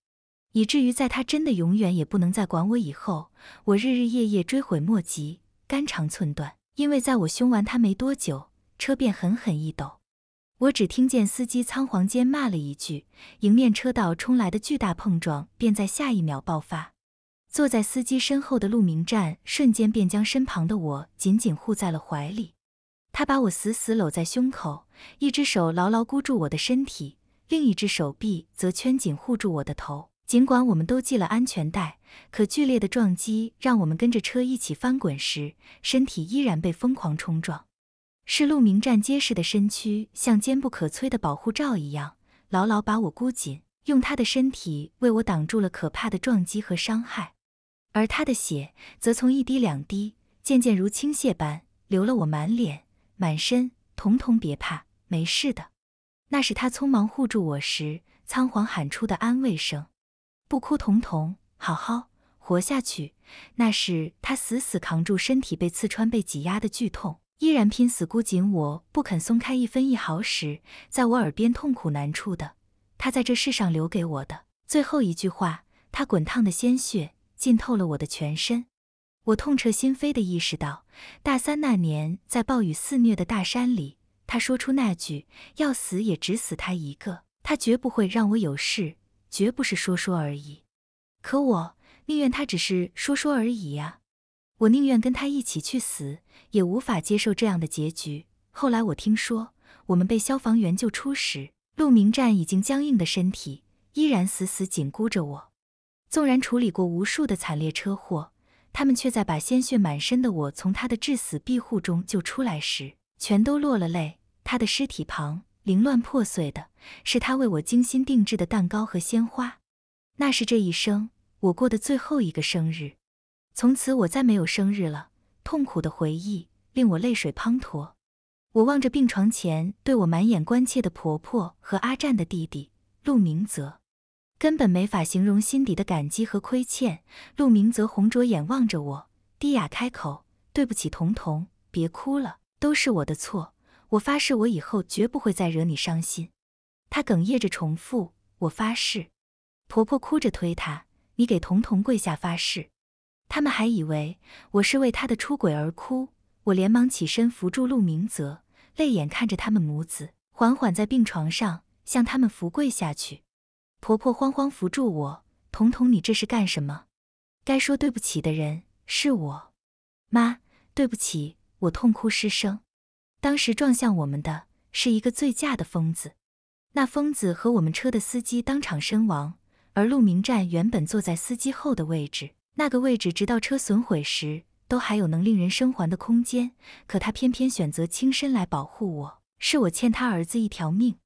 以至于在他真的永远也不能再管我以后，我日日夜夜追悔莫及，肝肠寸断。因为在我凶完他没多久，车便狠狠一抖。我只听见司机仓皇间骂了一句，迎面车道冲来的巨大碰撞便在下一秒爆发。坐在司机身后的陆明湛瞬间便将身旁的我紧紧护在了怀里，他把我死死搂在胸口，一只手牢牢箍住我的身体，另一只手臂则圈紧护住我的头。尽管我们都系了安全带，可剧烈的撞击让我们跟着车一起翻滚时，身体依然被疯狂冲撞。是陆明站结实的身躯像坚不可摧的保护罩一样，牢牢把我箍紧，用他的身体为我挡住了可怕的撞击和伤害，而他的血则从一滴两滴，渐渐如倾泻般流了我满脸、满身。统统别怕，没事的。那是他匆忙护住我时仓皇喊出的安慰声：“不哭，彤彤，好好活下去。”那是他死死扛住身体被刺穿、被挤压的剧痛。依然拼死箍紧，我不肯松开一分一毫时，在我耳边痛苦难处的，他在这世上留给我的最后一句话，他滚烫的鲜血浸透了我的全身，我痛彻心扉的意识到，大三那年在暴雨肆虐的大山里，他说出那句要死也只死他一个，他绝不会让我有事，绝不是说说而已，可我宁愿他只是说说而已呀。我宁愿跟他一起去死，也无法接受这样的结局。后来我听说，我们被消防员救出时，陆明站已经僵硬的身体依然死死紧箍着我。纵然处理过无数的惨烈车祸，他们却在把鲜血满身的我从他的致死庇护中救出来时，全都落了泪。他的尸体旁凌乱破碎的是他为我精心定制的蛋糕和鲜花。那是这一生我过的最后一个生日。从此我再没有生日了，痛苦的回忆令我泪水滂沱。我望着病床前对我满眼关切的婆婆和阿占的弟弟陆明泽，根本没法形容心底的感激和亏欠。陆明泽红着眼望着我，低哑开口：“对不起，彤彤，别哭了，都是我的错。我发誓，我以后绝不会再惹你伤心。”他哽咽着重复：“我发誓。”婆婆哭着推他：“你给彤彤跪下发誓！”他们还以为我是为他的出轨而哭，我连忙起身扶住陆明泽，泪眼看着他们母子，缓缓在病床上向他们扶跪下去。婆婆慌慌扶住我：“彤彤，你这是干什么？”该说对不起的人是我，妈，对不起！我痛哭失声。当时撞向我们的是一个醉驾的疯子，那疯子和我们车的司机当场身亡，而陆明站原本坐在司机后的位置。那个位置，直到车损毁时，都还有能令人生还的空间。可他偏偏选择亲身来保护我，是我欠他儿子一条命。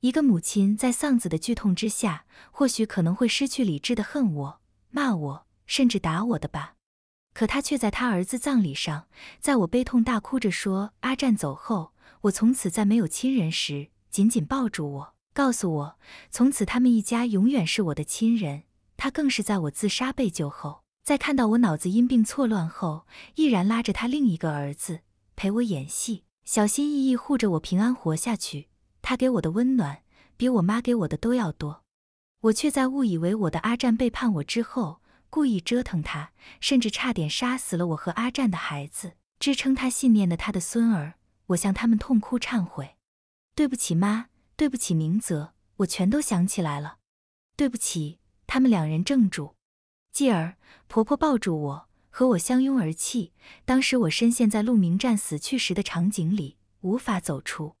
一个母亲在丧子的剧痛之下，或许可能会失去理智的恨我、骂我，甚至打我的吧。可他却在他儿子葬礼上，在我悲痛大哭着说：“阿占走后，我从此再没有亲人时，紧紧抱住我，告诉我，从此他们一家永远是我的亲人。”他更是在我自杀被救后。在看到我脑子因病错乱后，毅然拉着他另一个儿子陪我演戏，小心翼翼护着我平安活下去。他给我的温暖比我妈给我的都要多，我却在误以为我的阿战背叛我之后，故意折腾他，甚至差点杀死了我和阿战的孩子，支撑他信念的他的孙儿。我向他们痛哭忏悔：“对不起，妈，对不起，明泽，我全都想起来了。”对不起，他们两人怔住。继而，婆婆抱住我，和我相拥而泣。当时我深陷在陆明站死去时的场景里，无法走出。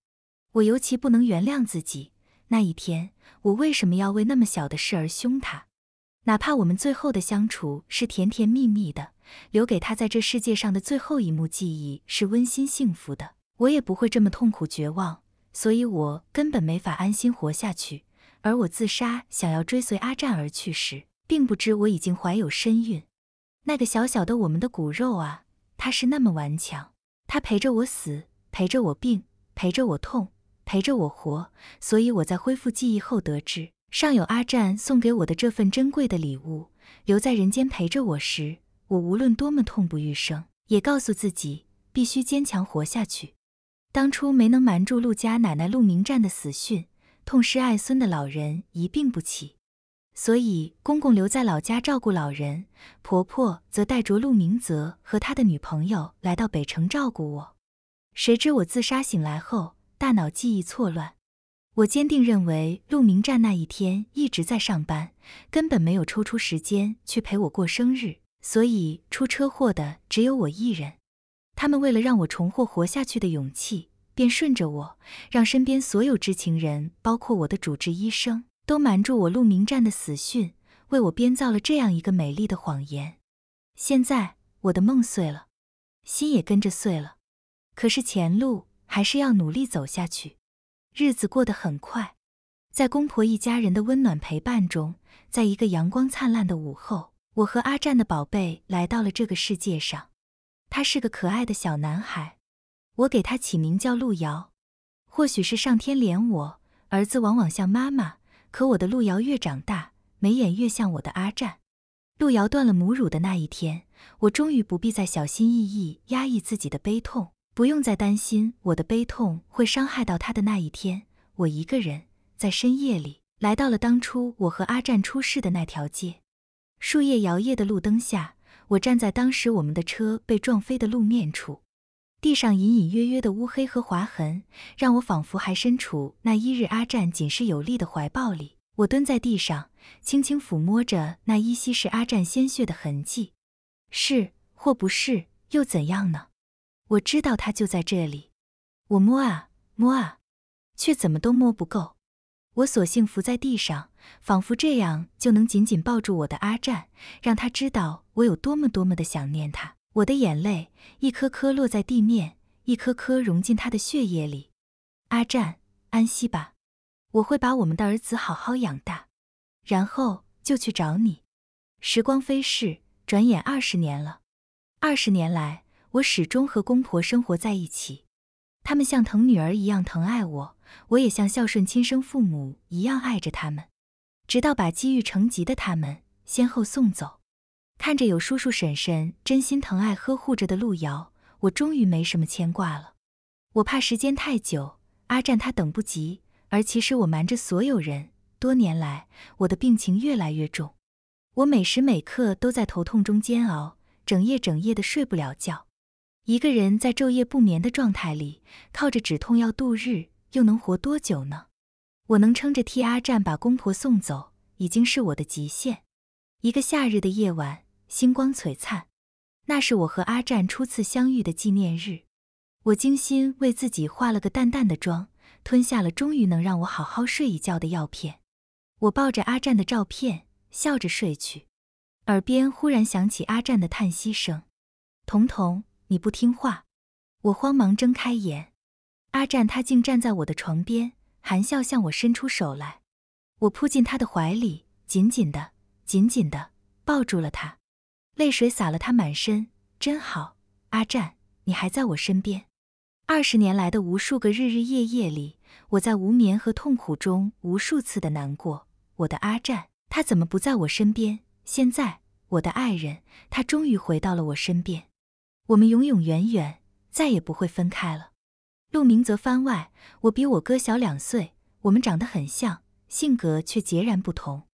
我尤其不能原谅自己，那一天我为什么要为那么小的事而凶他？哪怕我们最后的相处是甜甜蜜蜜的，留给他在这世界上的最后一幕记忆是温馨幸福的，我也不会这么痛苦绝望。所以我根本没法安心活下去。而我自杀，想要追随阿战而去时。并不知我已经怀有身孕，那个小小的我们的骨肉啊，他是那么顽强，他陪着我死，陪着我病，陪着我痛，陪着我活。所以我在恢复记忆后得知，尚有阿占送给我的这份珍贵的礼物，留在人间陪着我时，我无论多么痛不欲生，也告诉自己必须坚强活下去。当初没能瞒住陆家奶奶陆明湛的死讯，痛失爱孙的老人一病不起。所以公公留在老家照顾老人，婆婆则带着陆明泽和他的女朋友来到北城照顾我。谁知我自杀醒来后，大脑记忆错乱。我坚定认为陆明站那一天一直在上班，根本没有抽出时间去陪我过生日。所以出车祸的只有我一人。他们为了让我重获活下去的勇气，便顺着我，让身边所有知情人，包括我的主治医生。都瞒住我陆明湛的死讯，为我编造了这样一个美丽的谎言。现在我的梦碎了，心也跟着碎了。可是前路还是要努力走下去。日子过得很快，在公婆一家人的温暖陪伴中，在一个阳光灿烂的午后，我和阿战的宝贝来到了这个世界上。他是个可爱的小男孩，我给他起名叫陆遥。或许是上天怜我，儿子往往像妈妈。可我的陆遥越长大，眉眼越像我的阿战。陆遥断了母乳的那一天，我终于不必再小心翼翼压抑自己的悲痛，不用再担心我的悲痛会伤害到他。的那一天，我一个人在深夜里来到了当初我和阿战出事的那条街，树叶摇曳的路灯下，我站在当时我们的车被撞飞的路面处。地上隐隐约约的乌黑和划痕，让我仿佛还身处那一日阿占仅是有力的怀抱里。我蹲在地上，轻轻抚摸着那依稀是阿占鲜血的痕迹，是或不是，又怎样呢？我知道他就在这里，我摸啊摸啊，却怎么都摸不够。我索性伏在地上，仿佛这样就能紧紧抱住我的阿占，让他知道我有多么多么的想念他。我的眼泪一颗颗落在地面，一颗颗融进他的血液里。阿占，安息吧。我会把我们的儿子好好养大，然后就去找你。时光飞逝，转眼二十年了。二十年来，我始终和公婆生活在一起，他们像疼女儿一样疼爱我，我也像孝顺亲生父母一样爱着他们，直到把积郁成疾的他们先后送走。看着有叔叔婶婶真心疼爱呵护着的路遥，我终于没什么牵挂了。我怕时间太久，阿占他等不及。而其实我瞒着所有人，多年来我的病情越来越重，我每时每刻都在头痛中煎熬，整夜整夜的睡不了觉。一个人在昼夜不眠的状态里，靠着止痛药度日，又能活多久呢？我能撑着替阿占把公婆送走，已经是我的极限。一个夏日的夜晚。星光璀璨，那是我和阿占初次相遇的纪念日。我精心为自己化了个淡淡的妆，吞下了终于能让我好好睡一觉的药片。我抱着阿占的照片，笑着睡去。耳边忽然响起阿占的叹息声：“彤彤，你不听话。”我慌忙睁开眼，阿占他竟站在我的床边，含笑向我伸出手来。我扑进他的怀里，紧紧的、紧紧的抱住了他。泪水洒了他满身，真好，阿战，你还在我身边。二十年来的无数个日日夜夜里，我在无眠和痛苦中无数次的难过。我的阿战，他怎么不在我身边？现在，我的爱人，他终于回到了我身边。我们永永远远再也不会分开了。陆明泽番外，我比我哥小两岁，我们长得很像，性格却截然不同。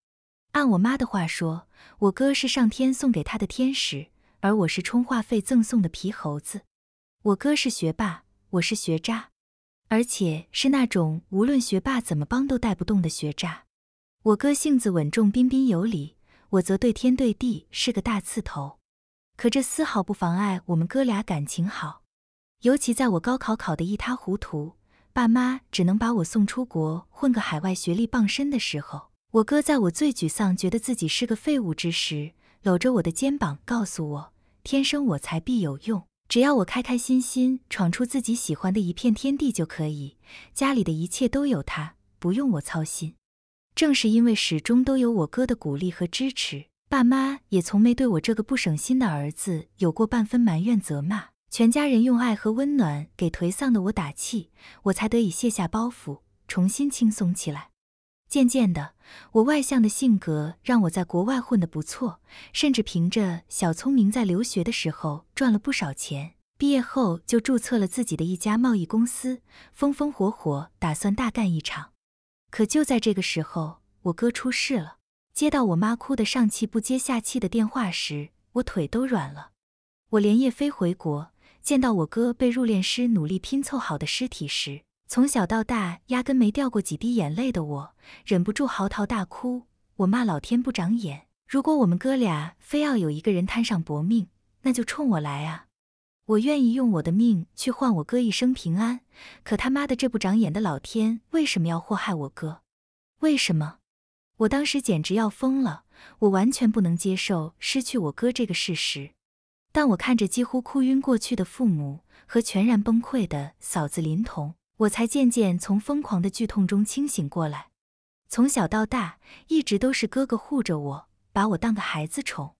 按我妈的话说，我哥是上天送给她的天使，而我是充话费赠送的皮猴子。我哥是学霸，我是学渣，而且是那种无论学霸怎么帮都带不动的学渣。我哥性子稳重、彬彬有礼，我则对天对地是个大刺头。可这丝毫不妨碍我们哥俩感情好，尤其在我高考考得一塌糊涂，爸妈只能把我送出国混个海外学历傍身的时候。我哥在我最沮丧、觉得自己是个废物之时，搂着我的肩膀，告诉我：“天生我材必有用，只要我开开心心闯出自己喜欢的一片天地就可以。家里的一切都有他，不用我操心。”正是因为始终都有我哥的鼓励和支持，爸妈也从没对我这个不省心的儿子有过半分埋怨责骂，全家人用爱和温暖给颓丧的我打气，我才得以卸下包袱，重新轻松起来。渐渐的，我外向的性格让我在国外混得不错，甚至凭着小聪明在留学的时候赚了不少钱。毕业后就注册了自己的一家贸易公司，风风火火，打算大干一场。可就在这个时候，我哥出事了。接到我妈哭得上气不接下气的电话时，我腿都软了。我连夜飞回国，见到我哥被入殓师努力拼凑好的尸体时。从小到大压根没掉过几滴眼泪的我，忍不住嚎啕大哭。我骂老天不长眼！如果我们哥俩非要有一个人摊上薄命，那就冲我来啊！我愿意用我的命去换我哥一生平安。可他妈的这不长眼的老天，为什么要祸害我哥？为什么？我当时简直要疯了！我完全不能接受失去我哥这个事实。但我看着几乎哭晕过去的父母和全然崩溃的嫂子林童。我才渐渐从疯狂的剧痛中清醒过来。从小到大，一直都是哥哥护着我，把我当个孩子宠。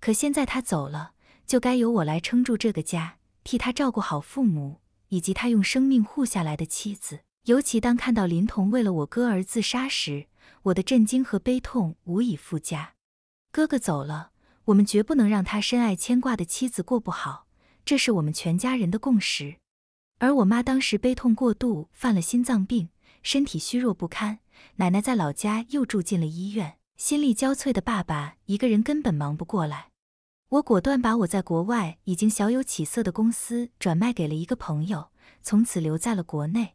可现在他走了，就该由我来撑住这个家，替他照顾好父母以及他用生命护下来的妻子。尤其当看到林童为了我哥而自杀时，我的震惊和悲痛无以复加。哥哥走了，我们绝不能让他深爱牵挂的妻子过不好，这是我们全家人的共识。而我妈当时悲痛过度，犯了心脏病，身体虚弱不堪。奶奶在老家又住进了医院，心力交瘁的爸爸一个人根本忙不过来。我果断把我在国外已经小有起色的公司转卖给了一个朋友，从此留在了国内。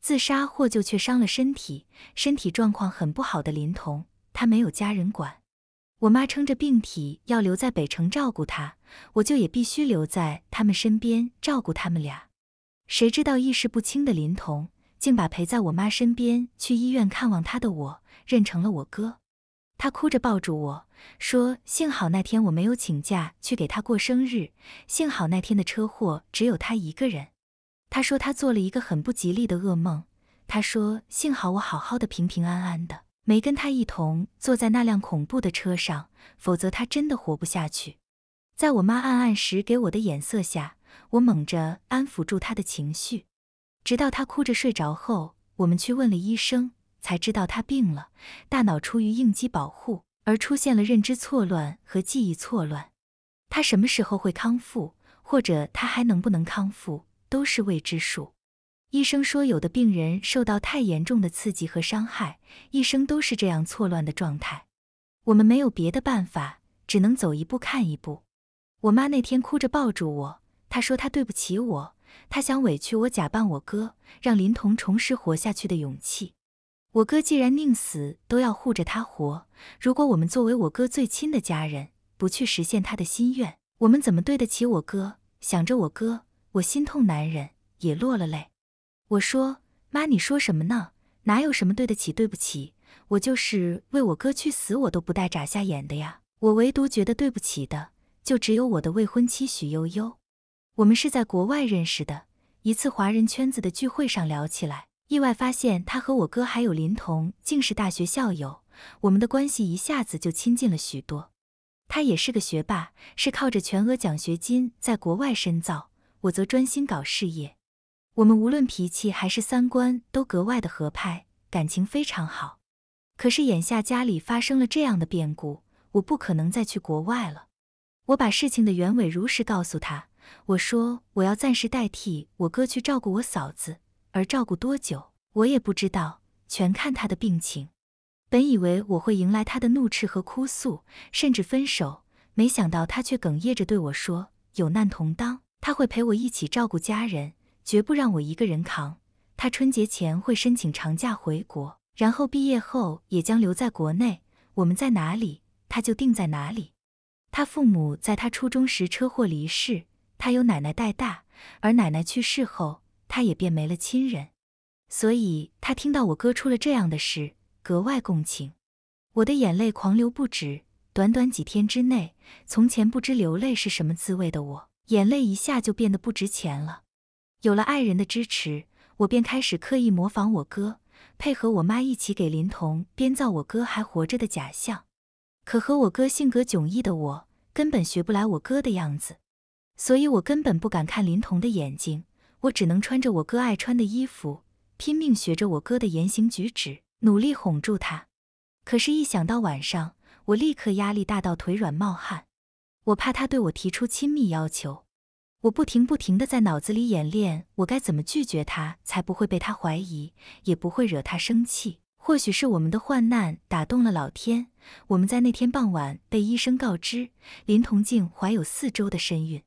自杀获救却伤了身体，身体状况很不好的林童，他没有家人管。我妈撑着病体要留在北城照顾他，我就也必须留在他们身边照顾他们俩。谁知道意识不清的林童，竟把陪在我妈身边去医院看望她的我认成了我哥。他哭着抱住我说：“幸好那天我没有请假去给他过生日，幸好那天的车祸只有他一个人。”他说他做了一个很不吉利的噩梦。他说：“幸好我好好的，平平安安的，没跟他一同坐在那辆恐怖的车上，否则他真的活不下去。”在我妈暗暗时给我的眼色下。我猛着安抚住他的情绪，直到他哭着睡着后，我们去问了医生，才知道他病了，大脑出于应激保护而出现了认知错乱和记忆错乱。他什么时候会康复，或者他还能不能康复，都是未知数。医生说，有的病人受到太严重的刺激和伤害，一生都是这样错乱的状态。我们没有别的办法，只能走一步看一步。我妈那天哭着抱住我。他说他对不起我，他想委屈我假扮我哥，让林童重拾活下去的勇气。我哥既然宁死都要护着他活，如果我们作为我哥最亲的家人，不去实现他的心愿，我们怎么对得起我哥？想着我哥，我心痛难忍，也落了泪。我说妈，你说什么呢？哪有什么对得起对不起？我就是为我哥去死，我都不带眨下眼的呀。我唯独觉得对不起的，就只有我的未婚妻许悠悠。我们是在国外认识的，一次华人圈子的聚会上聊起来，意外发现他和我哥还有林童竟是大学校友，我们的关系一下子就亲近了许多。他也是个学霸，是靠着全额奖学金在国外深造，我则专心搞事业。我们无论脾气还是三观都格外的合拍，感情非常好。可是眼下家里发生了这样的变故，我不可能再去国外了。我把事情的原委如实告诉他。我说我要暂时代替我哥去照顾我嫂子，而照顾多久我也不知道，全看他的病情。本以为我会迎来他的怒斥和哭诉，甚至分手，没想到他却哽咽着对我说：“有难同当，他会陪我一起照顾家人，绝不让我一个人扛。”他春节前会申请长假回国，然后毕业后也将留在国内。我们在哪里，他就定在哪里。他父母在他初中时车祸离世。他由奶奶带大，而奶奶去世后，他也便没了亲人，所以他听到我哥出了这样的事，格外共情。我的眼泪狂流不止，短短几天之内，从前不知流泪是什么滋味的我，眼泪一下就变得不值钱了。有了爱人的支持，我便开始刻意模仿我哥，配合我妈一起给林童编造我哥还活着的假象。可和我哥性格迥异的我，根本学不来我哥的样子。所以我根本不敢看林童的眼睛，我只能穿着我哥爱穿的衣服，拼命学着我哥的言行举止，努力哄住他。可是，一想到晚上，我立刻压力大到腿软冒汗。我怕他对我提出亲密要求，我不停不停地在脑子里演练，我该怎么拒绝他，才不会被他怀疑，也不会惹他生气。或许是我们的患难打动了老天，我们在那天傍晚被医生告知，林童静怀有四周的身孕。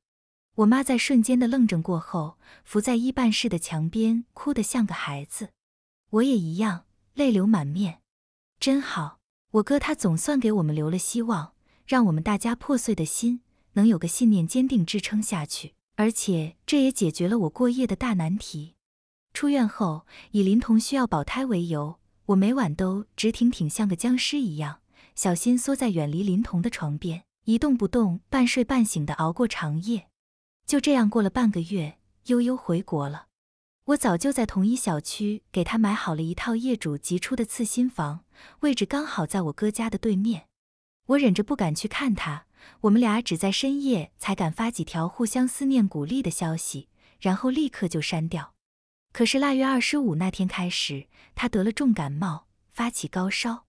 我妈在瞬间的愣怔过后，伏在衣半室的墙边，哭得像个孩子。我也一样，泪流满面。真好，我哥他总算给我们留了希望，让我们大家破碎的心能有个信念坚定支撑下去。而且这也解决了我过夜的大难题。出院后，以林童需要保胎为由，我每晚都直挺挺像个僵尸一样，小心缩在远离林童的床边，一动不动，半睡半醒的熬过长夜。就这样过了半个月，悠悠回国了。我早就在同一小区给他买好了一套业主急出的次新房，位置刚好在我哥家的对面。我忍着不敢去看他，我们俩只在深夜才敢发几条互相思念鼓励的消息，然后立刻就删掉。可是腊月二十五那天开始，他得了重感冒，发起高烧，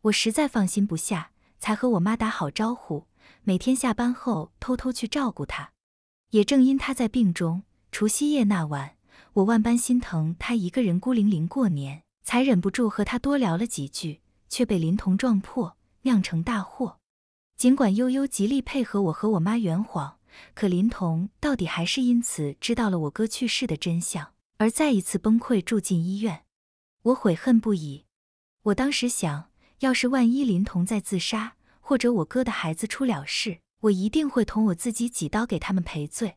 我实在放心不下，才和我妈打好招呼，每天下班后偷偷去照顾他。也正因他在病中，除夕夜那晚，我万般心疼他一个人孤零零过年，才忍不住和他多聊了几句，却被林童撞破，酿成大祸。尽管悠悠极力配合我和我妈圆谎，可林童到底还是因此知道了我哥去世的真相，而再一次崩溃住进医院。我悔恨不已。我当时想，要是万一林童再自杀，或者我哥的孩子出了事，我一定会捅我自己几刀给他们赔罪。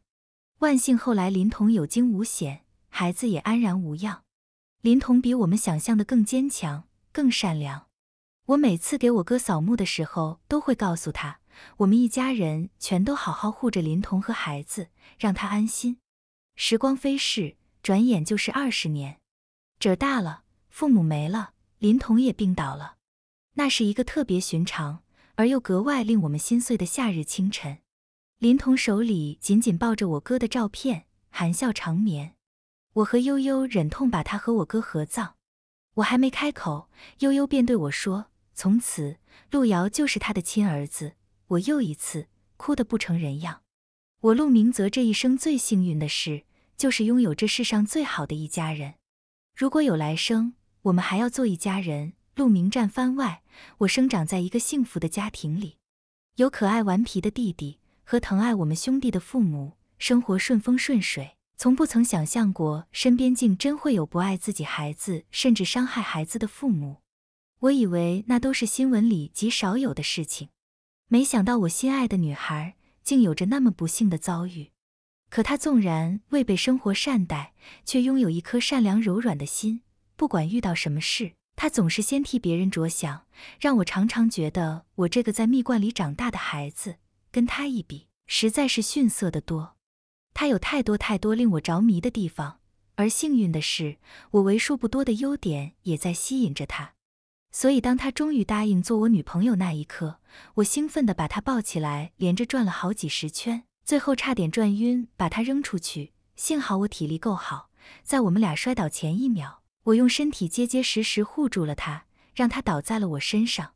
万幸后来林童有惊无险，孩子也安然无恙。林童比我们想象的更坚强、更善良。我每次给我哥扫墓的时候，都会告诉他，我们一家人全都好好护着林童和孩子，让他安心。时光飞逝，转眼就是二十年。这大了，父母没了，林童也病倒了。那是一个特别寻常。而又格外令我们心碎的夏日清晨，林童手里紧紧抱着我哥的照片，含笑长眠。我和悠悠忍痛把他和我哥合葬。我还没开口，悠悠便对我说：“从此，陆遥就是他的亲儿子。”我又一次哭得不成人样。我陆明泽这一生最幸运的事，就是拥有这世上最好的一家人。如果有来生，我们还要做一家人。陆明站番外，我生长在一个幸福的家庭里，有可爱顽皮的弟弟和疼爱我们兄弟的父母，生活顺风顺水，从不曾想象过身边竟真会有不爱自己孩子甚至伤害孩子的父母。我以为那都是新闻里极少有的事情，没想到我心爱的女孩竟有着那么不幸的遭遇。可她纵然未被生活善待，却拥有一颗善良柔软的心，不管遇到什么事。他总是先替别人着想，让我常常觉得我这个在蜜罐里长大的孩子，跟他一比，实在是逊色的多。他有太多太多令我着迷的地方，而幸运的是，我为数不多的优点也在吸引着他。所以，当他终于答应做我女朋友那一刻，我兴奋地把他抱起来，连着转了好几十圈，最后差点转晕，把他扔出去。幸好我体力够好，在我们俩摔倒前一秒。我用身体结结实实护住了他，让他倒在了我身上。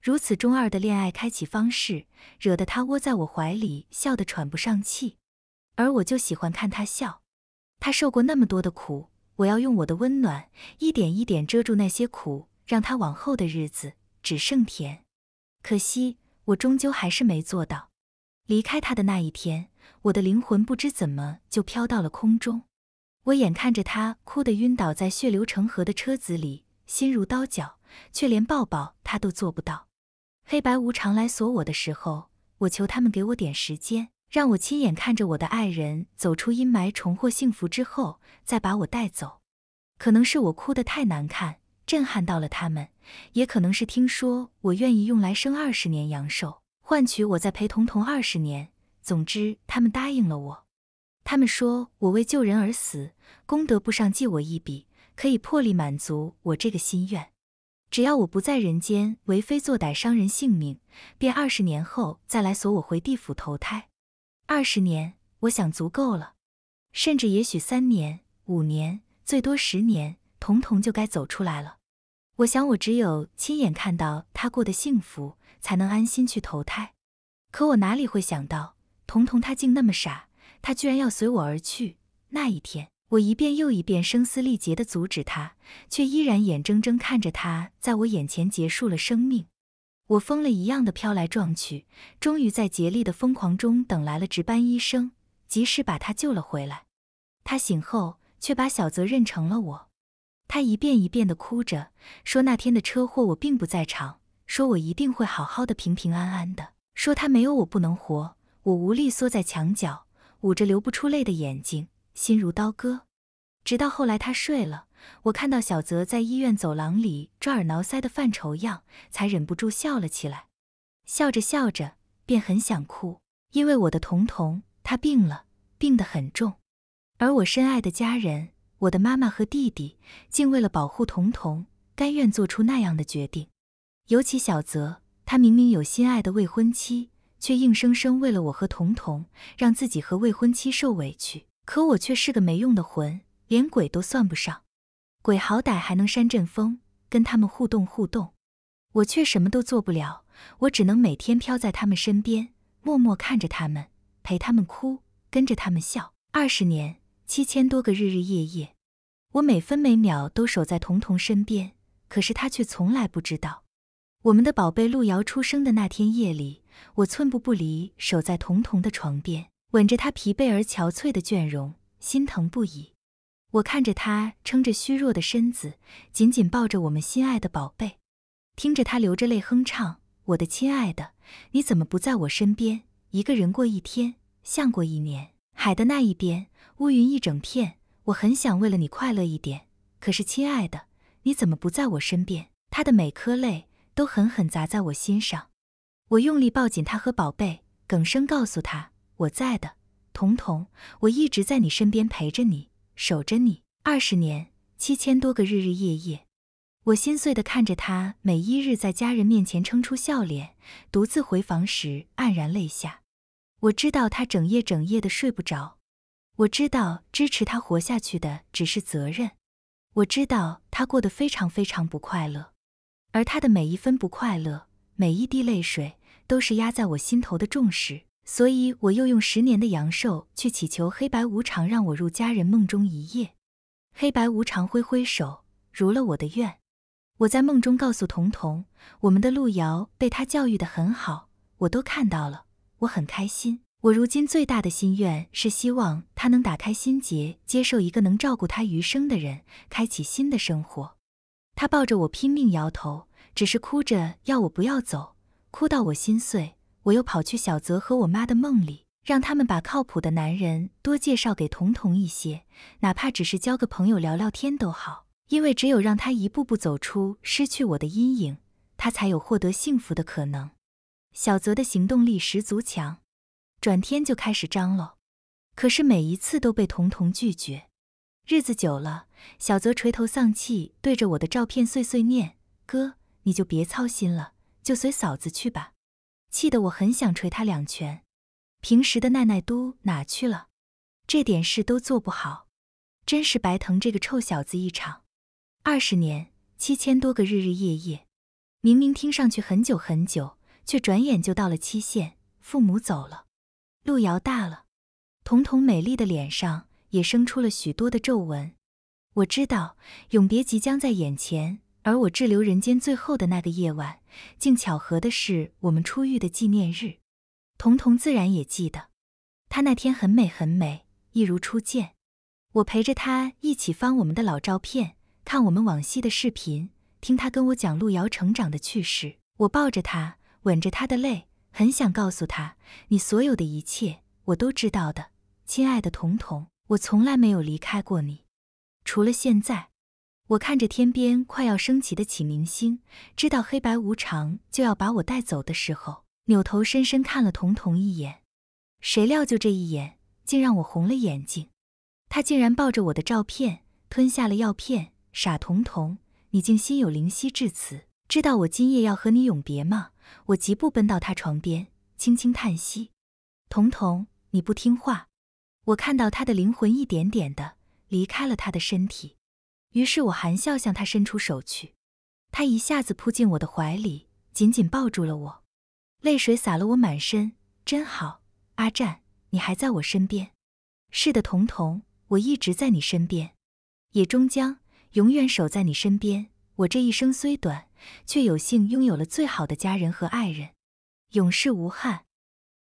如此中二的恋爱开启方式，惹得他窝在我怀里笑得喘不上气。而我就喜欢看他笑。他受过那么多的苦，我要用我的温暖一点一点遮住那些苦，让他往后的日子只剩甜。可惜，我终究还是没做到。离开他的那一天，我的灵魂不知怎么就飘到了空中。我眼看着他哭得晕倒在血流成河的车子里，心如刀绞，却连抱抱他都做不到。黑白无常来锁我的时候，我求他们给我点时间，让我亲眼看着我的爱人走出阴霾，重获幸福之后，再把我带走。可能是我哭得太难看，震撼到了他们，也可能是听说我愿意用来生二十年阳寿，换取我再陪童童二十年。总之，他们答应了我。他们说我为救人而死，功德簿上记我一笔，可以破例满足我这个心愿。只要我不在人间为非作歹，伤人性命，便二十年后再来索我回地府投胎。二十年，我想足够了，甚至也许三年、五年，最多十年，童童就该走出来了。我想，我只有亲眼看到他过得幸福，才能安心去投胎。可我哪里会想到，童童他竟那么傻。他居然要随我而去。那一天，我一遍又一遍声嘶力竭地阻止他，却依然眼睁睁看着他在我眼前结束了生命。我疯了一样的飘来撞去，终于在竭力的疯狂中等来了值班医生，及时把他救了回来。他醒后却把小泽认成了我，他一遍一遍地哭着说：“那天的车祸我并不在场。”说：“我一定会好好的，平平安安的。”说：“他没有我不能活。”我无力缩在墙角。捂着流不出泪的眼睛，心如刀割。直到后来他睡了，我看到小泽在医院走廊里抓耳挠腮的犯愁样，才忍不住笑了起来。笑着笑着，便很想哭，因为我的童童他病了，病得很重，而我深爱的家人，我的妈妈和弟弟，竟为了保护童童，甘愿做出那样的决定。尤其小泽，他明明有心爱的未婚妻。却硬生生为了我和童童，让自己和未婚妻受委屈。可我却是个没用的魂，连鬼都算不上。鬼好歹还能扇阵风，跟他们互动互动，我却什么都做不了。我只能每天飘在他们身边，默默看着他们，陪他们哭，跟着他们笑。二十年，七千多个日日夜夜，我每分每秒都守在童童身边，可是他却从来不知道。我们的宝贝路遥出生的那天夜里。我寸步不离，守在彤彤的床边，吻着她疲惫而憔悴的倦容，心疼不已。我看着他撑着虚弱的身子，紧紧抱着我们心爱的宝贝，听着他流着泪哼唱：“我的亲爱的，你怎么不在我身边？一个人过一天，像过一年。海的那一边，乌云一整片。我很想为了你快乐一点，可是亲爱的，你怎么不在我身边？”他的每颗泪都狠狠砸在我心上。我用力抱紧他和宝贝，哽声告诉他：“我在的，彤彤，我一直在你身边陪着你，守着你。二十年，七千多个日日夜夜，我心碎的看着他每一日在家人面前撑出笑脸，独自回房时黯然泪下。我知道他整夜整夜的睡不着，我知道支持他活下去的只是责任，我知道他过得非常非常不快乐，而他的每一分不快乐，每一滴泪水。”都是压在我心头的重视，所以我又用十年的阳寿去祈求黑白无常让我入家人梦中一夜。黑白无常挥挥手，如了我的愿。我在梦中告诉童童，我们的路遥被他教育的很好，我都看到了，我很开心。我如今最大的心愿是希望他能打开心结，接受一个能照顾他余生的人，开启新的生活。他抱着我拼命摇头，只是哭着要我不要走。哭到我心碎，我又跑去小泽和我妈的梦里，让他们把靠谱的男人多介绍给彤彤一些，哪怕只是交个朋友聊聊天都好，因为只有让他一步步走出失去我的阴影，他才有获得幸福的可能。小泽的行动力十足强，转天就开始张罗，可是每一次都被彤彤拒绝。日子久了，小泽垂头丧气，对着我的照片碎碎念：“哥，你就别操心了。”就随嫂子去吧，气得我很想捶他两拳。平时的奈奈都哪去了？这点事都做不好，真是白疼这个臭小子一场。二十年，七千多个日日夜夜，明明听上去很久很久，却转眼就到了期限。父母走了，路遥大了，彤彤美丽的脸上也生出了许多的皱纹。我知道，永别即将在眼前。而我滞留人间最后的那个夜晚，竟巧合的是我们初遇的纪念日，童童自然也记得。他那天很美很美，一如初见。我陪着他一起翻我们的老照片，看我们往昔的视频，听他跟我讲路遥成长的趣事。我抱着他，吻着他的泪，很想告诉他，你所有的一切我都知道的，亲爱的童童，我从来没有离开过你，除了现在。我看着天边快要升起的启明星，知道黑白无常就要把我带走的时候，扭头深深看了彤彤一眼。谁料就这一眼，竟让我红了眼睛。他竟然抱着我的照片，吞下了药片。傻彤彤，你竟心有灵犀至此，知道我今夜要和你永别吗？我疾步奔到他床边，轻轻叹息：“彤彤，你不听话。”我看到他的灵魂一点点的离开了他的身体。于是我含笑向他伸出手去，他一下子扑进我的怀里，紧紧抱住了我，泪水洒了我满身，真好，阿战，你还在我身边。是的，彤彤，我一直在你身边，也终将永远守在你身边。我这一生虽短，却有幸拥有了最好的家人和爱人，永世无憾。